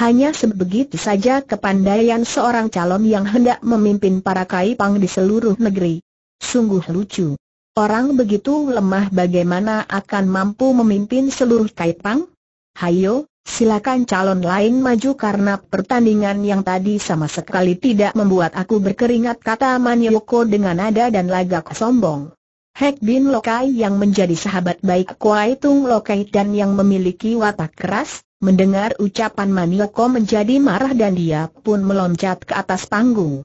Speaker 1: hanya sebegitu saja kepandaian seorang calon yang hendak memimpin para kaipang di seluruh negeri. Sungguh lucu. Orang begitu lemah bagaimana akan mampu memimpin seluruh Taipang? Hayo, silakan calon lain maju karena pertandingan yang tadi sama sekali tidak membuat aku berkeringat kata Manioko dengan nada dan lagak sombong. Hek Bin Lokai yang menjadi sahabat baik Kuai Tung Lokai dan yang memiliki watak keras, mendengar ucapan Manioko menjadi marah dan dia pun meloncat ke atas panggung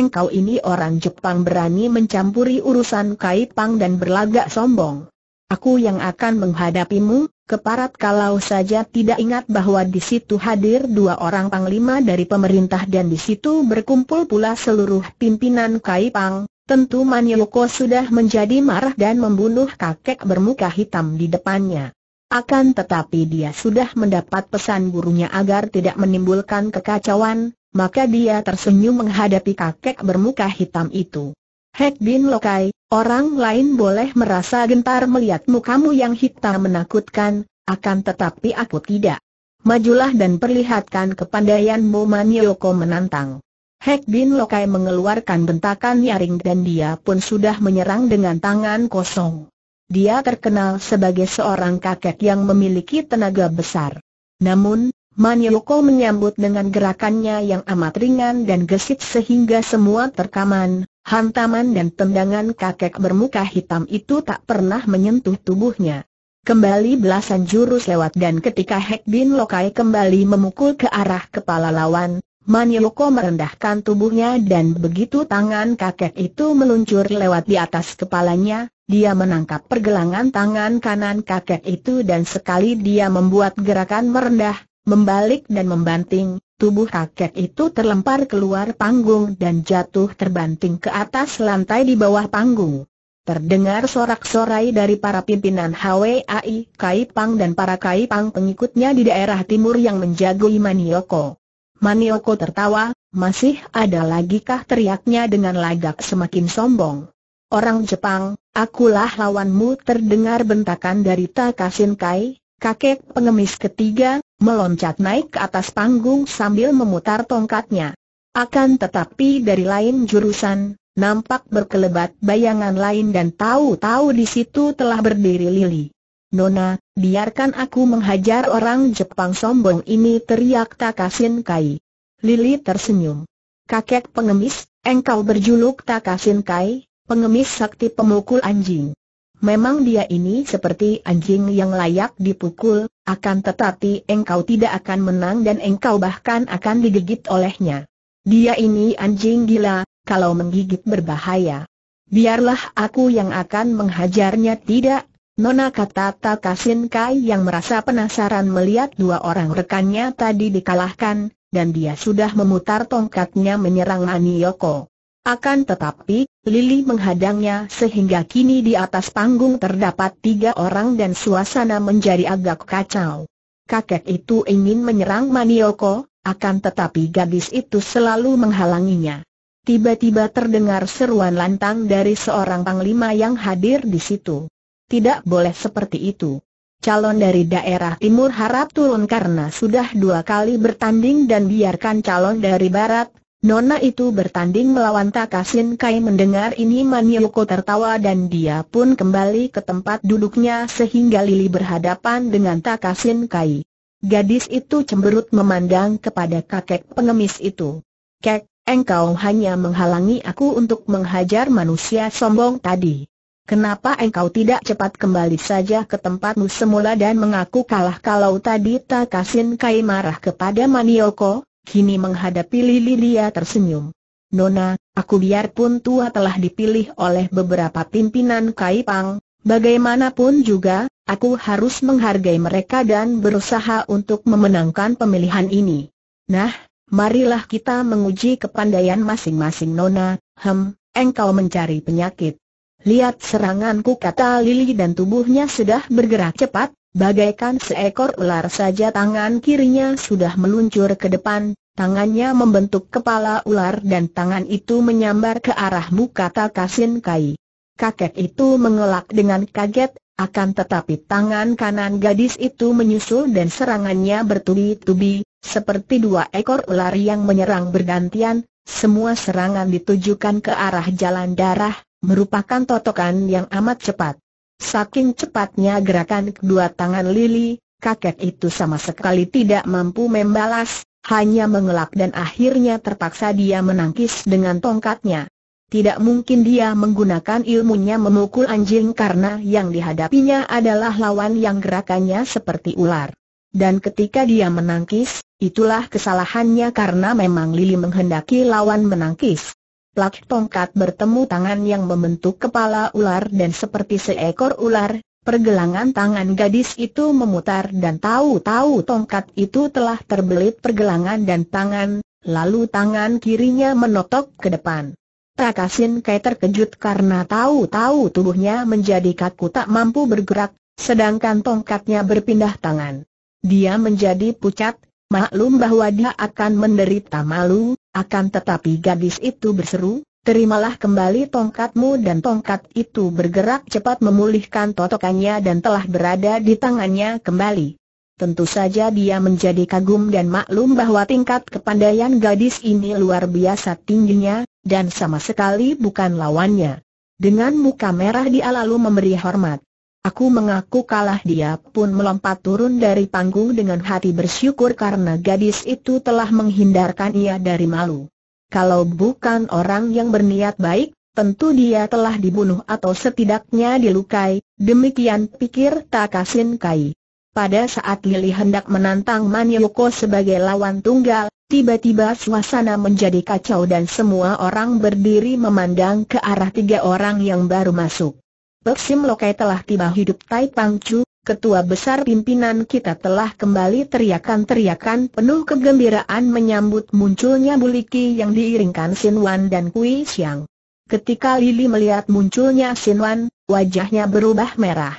Speaker 1: engkau ini orang Jepang berani mencampuri urusan Kaipang dan berlagak sombong. Aku yang akan menghadapimu, keparat kalau saja tidak ingat bahwa di situ hadir dua orang panglima dari pemerintah dan di situ berkumpul pula seluruh pimpinan Kaipang, tentu Manioko sudah menjadi marah dan membunuh kakek bermuka hitam di depannya. Akan tetapi dia sudah mendapat pesan gurunya agar tidak menimbulkan kekacauan, maka dia tersenyum menghadapi kakek bermuka hitam itu. Hek Bin Lokai, orang lain boleh merasa gentar melihat mukamu yang hitam menakutkan, akan tetapi aku tidak. Majulah dan perlihatkan kepandaianmu Manioko menantang. Hek Bin Lokai mengeluarkan bentakan nyaring dan dia pun sudah menyerang dengan tangan kosong. Dia terkenal sebagai seorang kakek yang memiliki tenaga besar. Namun, Yoko menyambut dengan gerakannya yang amat ringan dan gesit sehingga semua terkaman, hantaman dan tendangan kakek bermuka hitam itu tak pernah menyentuh tubuhnya. Kembali belasan jurus lewat dan ketika Hek Bin Lokai kembali memukul ke arah kepala lawan, Yoko merendahkan tubuhnya dan begitu tangan kakek itu meluncur lewat di atas kepalanya, dia menangkap pergelangan tangan kanan kakek itu dan sekali dia membuat gerakan merendah, Membalik dan membanting, tubuh kakek itu terlempar keluar panggung dan jatuh terbanting ke atas lantai di bawah panggung. Terdengar sorak-sorai dari para pimpinan HWAI, Kaipang dan para Kaipang pengikutnya di daerah timur yang menjagui Manioko. Manioko tertawa, masih ada lagikah teriaknya dengan lagak semakin sombong. Orang Jepang, akulah lawanmu terdengar bentakan dari Takasin Kai, kakek pengemis ketiga, meloncat naik ke atas panggung sambil memutar tongkatnya. Akan tetapi dari lain jurusan, nampak berkelebat bayangan lain dan tahu-tahu di situ telah berdiri Lili. Nona, biarkan aku menghajar orang Jepang sombong ini teriak Takasin Kai. Lili tersenyum. Kakek pengemis, engkau berjuluk Takasin Kai, pengemis sakti pemukul anjing. Memang dia ini seperti anjing yang layak dipukul, akan tetapi engkau tidak akan menang dan engkau bahkan akan digigit olehnya. Dia ini anjing gila, kalau menggigit berbahaya. Biarlah aku yang akan menghajarnya tidak, Nona kata Takasin Kai yang merasa penasaran melihat dua orang rekannya tadi dikalahkan, dan dia sudah memutar tongkatnya menyerang Anioko. Akan tetapi, Lili menghadangnya sehingga kini di atas panggung terdapat tiga orang dan suasana menjadi agak kacau. Kakek itu ingin menyerang Manioko, akan tetapi gadis itu selalu menghalanginya. Tiba-tiba terdengar seruan lantang dari seorang panglima yang hadir di situ. Tidak boleh seperti itu. Calon dari daerah timur harap turun karena sudah dua kali bertanding dan biarkan calon dari barat, Nona itu bertanding melawan Takasin Kai mendengar ini Manioko tertawa dan dia pun kembali ke tempat duduknya sehingga Lili berhadapan dengan Takasin Kai. Gadis itu cemberut memandang kepada kakek pengemis itu. Kek, engkau hanya menghalangi aku untuk menghajar manusia sombong tadi. Kenapa engkau tidak cepat kembali saja ke tempatmu semula dan mengaku kalah kalau tadi Takasin Kai marah kepada Manioko? kini menghadapi Lili Lia tersenyum. Nona, aku biarpun tua telah dipilih oleh beberapa pimpinan Kaipang, bagaimanapun juga, aku harus menghargai mereka dan berusaha untuk memenangkan pemilihan ini. Nah, marilah kita menguji kepandaian masing-masing Nona, hem, engkau mencari penyakit. Lihat seranganku kata Lili dan tubuhnya sudah bergerak cepat, Bagaikan seekor ular saja tangan kirinya sudah meluncur ke depan, tangannya membentuk kepala ular dan tangan itu menyambar ke arah muka Takasin Kai. Kakek itu mengelak dengan kaget, akan tetapi tangan kanan gadis itu menyusul dan serangannya bertubi-tubi, seperti dua ekor ular yang menyerang bergantian, semua serangan ditujukan ke arah jalan darah, merupakan totokan yang amat cepat. Saking cepatnya gerakan kedua tangan Lili, kakek itu sama sekali tidak mampu membalas, hanya mengelak dan akhirnya terpaksa dia menangkis dengan tongkatnya. Tidak mungkin dia menggunakan ilmunya memukul anjing karena yang dihadapinya adalah lawan yang gerakannya seperti ular. Dan ketika dia menangkis, itulah kesalahannya karena memang Lili menghendaki lawan menangkis. Plak tongkat bertemu tangan yang membentuk kepala ular dan seperti seekor ular, pergelangan tangan gadis itu memutar dan tahu-tahu tongkat itu telah terbelit pergelangan dan tangan, lalu tangan kirinya menotok ke depan. Takasin Kai terkejut karena tahu-tahu tubuhnya menjadi kaku tak mampu bergerak, sedangkan tongkatnya berpindah tangan. Dia menjadi pucat, Maklum bahwa dia akan menderita malu, akan tetapi gadis itu berseru, Terimalah kembali tongkatmu dan tongkat itu bergerak cepat memulihkan totokannya dan telah berada di tangannya kembali. Tentu saja dia menjadi kagum dan maklum bahwa tingkat kepandaian gadis ini luar biasa tingginya, dan sama sekali bukan lawannya. Dengan muka merah dia lalu memberi hormat. Aku mengaku kalah dia pun melompat turun dari panggung dengan hati bersyukur karena gadis itu telah menghindarkan ia dari malu. Kalau bukan orang yang berniat baik, tentu dia telah dibunuh atau setidaknya dilukai, demikian pikir Takasin Kai. Pada saat Lili hendak menantang Manioko sebagai lawan tunggal, tiba-tiba suasana menjadi kacau dan semua orang berdiri memandang ke arah tiga orang yang baru masuk. Pek Lokai telah tiba hidup Tai Pang Chu, ketua besar pimpinan kita telah kembali teriakan-teriakan penuh kegembiraan menyambut munculnya Buliki yang diiringkan Sin Wan dan Kui Xiang. Ketika Lili melihat munculnya Sin Wan, wajahnya berubah merah.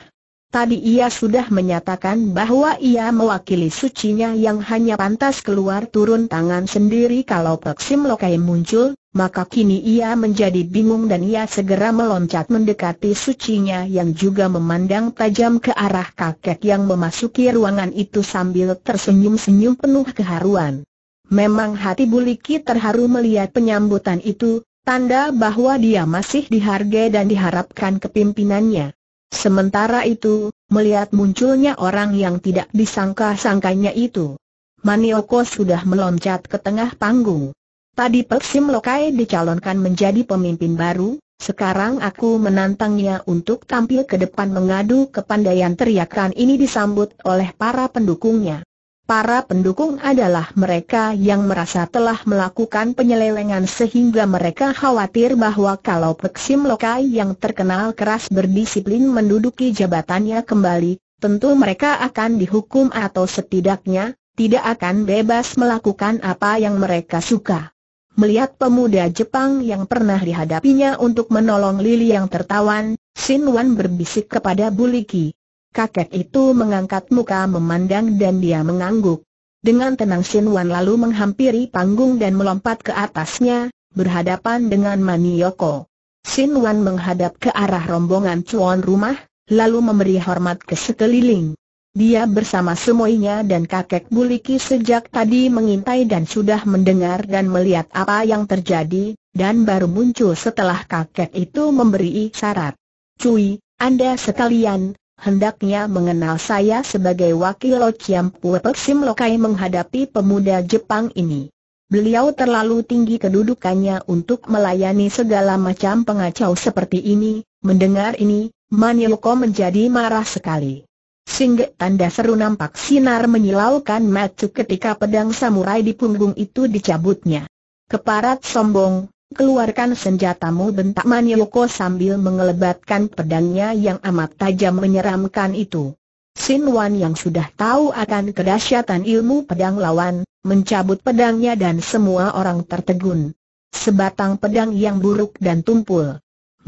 Speaker 1: Tadi ia sudah menyatakan bahwa ia mewakili sucinya yang hanya pantas keluar turun tangan sendiri kalau Peksim Lokai muncul, maka kini ia menjadi bingung dan ia segera meloncat mendekati sucinya yang juga memandang tajam ke arah kakek yang memasuki ruangan itu sambil tersenyum-senyum penuh keharuan. Memang hati Buliki terharu melihat penyambutan itu, tanda bahwa dia masih dihargai dan diharapkan kepimpinannya. Sementara itu, melihat munculnya orang yang tidak disangka-sangkanya itu, Manioko sudah meloncat ke tengah panggung. Tadi Peksim Lokai dicalonkan menjadi pemimpin baru, sekarang aku menantangnya untuk tampil ke depan mengadu kepandaian teriakan ini disambut oleh para pendukungnya. Para pendukung adalah mereka yang merasa telah melakukan penyelewengan sehingga mereka khawatir bahwa kalau Peksim Lokai yang terkenal keras berdisiplin menduduki jabatannya kembali, tentu mereka akan dihukum atau setidaknya, tidak akan bebas melakukan apa yang mereka suka. Melihat pemuda Jepang yang pernah dihadapinya untuk menolong Lili yang tertawan, Sin Wan berbisik kepada Buliki, Kakek itu mengangkat muka memandang dan dia mengangguk. Dengan tenang Shin Wan lalu menghampiri panggung dan melompat ke atasnya, berhadapan dengan Manioko. Shin Wan menghadap ke arah rombongan cuan rumah, lalu memberi hormat ke sekeliling. Dia bersama semuanya dan kakek Buliki sejak tadi mengintai dan sudah mendengar dan melihat apa yang terjadi, dan baru muncul setelah kakek itu memberi isyarat. Cui, Anda sekalian, hendaknya mengenal saya sebagai wakil Chiam Pue Lokai menghadapi pemuda Jepang ini. Beliau terlalu tinggi kedudukannya untuk melayani segala macam pengacau seperti ini, mendengar ini, Manilko menjadi marah sekali. Singgah tanda seru nampak sinar menyilaukan matu ketika pedang samurai di punggung itu dicabutnya. Keparat sombong, Keluarkan senjatamu bentak Manioko sambil mengelebatkan pedangnya yang amat tajam menyeramkan itu. Sin Wan yang sudah tahu akan kedahsyatan ilmu pedang lawan, mencabut pedangnya dan semua orang tertegun. Sebatang pedang yang buruk dan tumpul.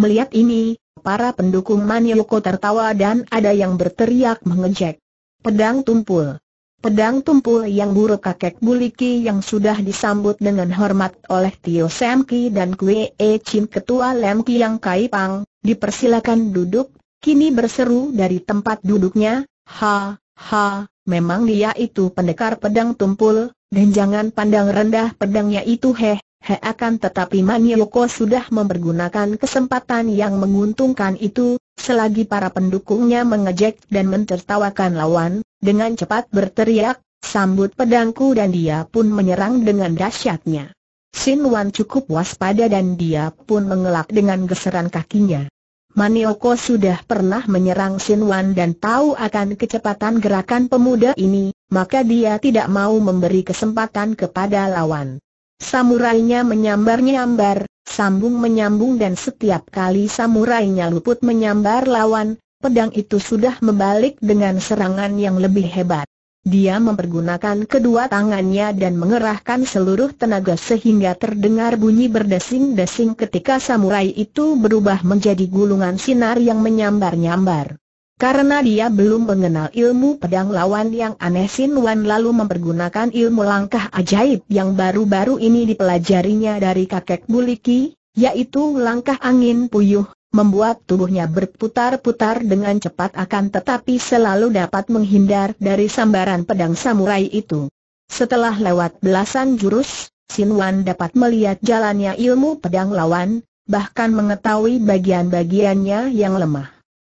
Speaker 1: Melihat ini, para pendukung Manioko tertawa dan ada yang berteriak mengejek. Pedang tumpul. Pedang tumpul yang buruk kakek Buliki yang sudah disambut dengan hormat oleh Tio Semki dan Kwe E Chin Ketua Lemki yang Kai Pang, dipersilakan duduk, kini berseru dari tempat duduknya, ha, ha, memang dia itu pendekar pedang tumpul, dan jangan pandang rendah pedangnya itu heh, He akan tetapi Manioko sudah mempergunakan kesempatan yang menguntungkan itu, selagi para pendukungnya mengejek dan mentertawakan lawan, dengan cepat berteriak, sambut pedangku dan dia pun menyerang dengan dahsyatnya. Sin Wan cukup waspada dan dia pun mengelak dengan geseran kakinya. Manioko sudah pernah menyerang Sin Wan dan tahu akan kecepatan gerakan pemuda ini, maka dia tidak mau memberi kesempatan kepada lawan. Samurainya menyambar-nyambar, sambung menyambung dan setiap kali samurainya luput menyambar lawan, pedang itu sudah membalik dengan serangan yang lebih hebat. Dia mempergunakan kedua tangannya dan mengerahkan seluruh tenaga sehingga terdengar bunyi berdesing-desing ketika samurai itu berubah menjadi gulungan sinar yang menyambar-nyambar. Karena dia belum mengenal ilmu pedang lawan yang aneh Sin Wan lalu mempergunakan ilmu langkah ajaib yang baru-baru ini dipelajarinya dari kakek Buliki, yaitu langkah angin puyuh, membuat tubuhnya berputar-putar dengan cepat akan tetapi selalu dapat menghindar dari sambaran pedang samurai itu. Setelah lewat belasan jurus, Sin Wan dapat melihat jalannya ilmu pedang lawan, bahkan mengetahui bagian-bagiannya yang lemah.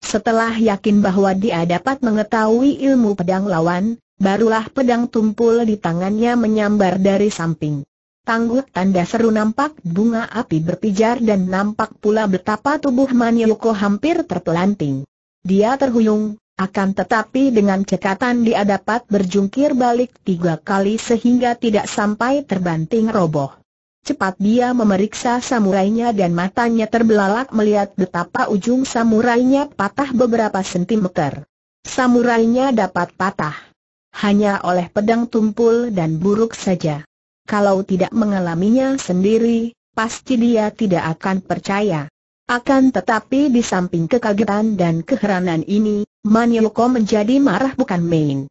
Speaker 1: Setelah yakin bahwa dia dapat mengetahui ilmu pedang lawan, barulah pedang tumpul di tangannya menyambar dari samping. Tangguh tanda seru nampak bunga api berpijar dan nampak pula betapa tubuh Manioko hampir terpelanting. Dia terhuyung, akan tetapi dengan cekatan dia dapat berjungkir balik tiga kali sehingga tidak sampai terbanting roboh. Cepat dia memeriksa samurainya dan matanya terbelalak melihat betapa ujung samurainya patah beberapa sentimeter. Samurainya dapat patah. Hanya oleh pedang tumpul dan buruk saja. Kalau tidak mengalaminya sendiri, pasti dia tidak akan percaya. Akan tetapi di samping kekagetan dan keheranan ini, Manioko menjadi marah bukan main.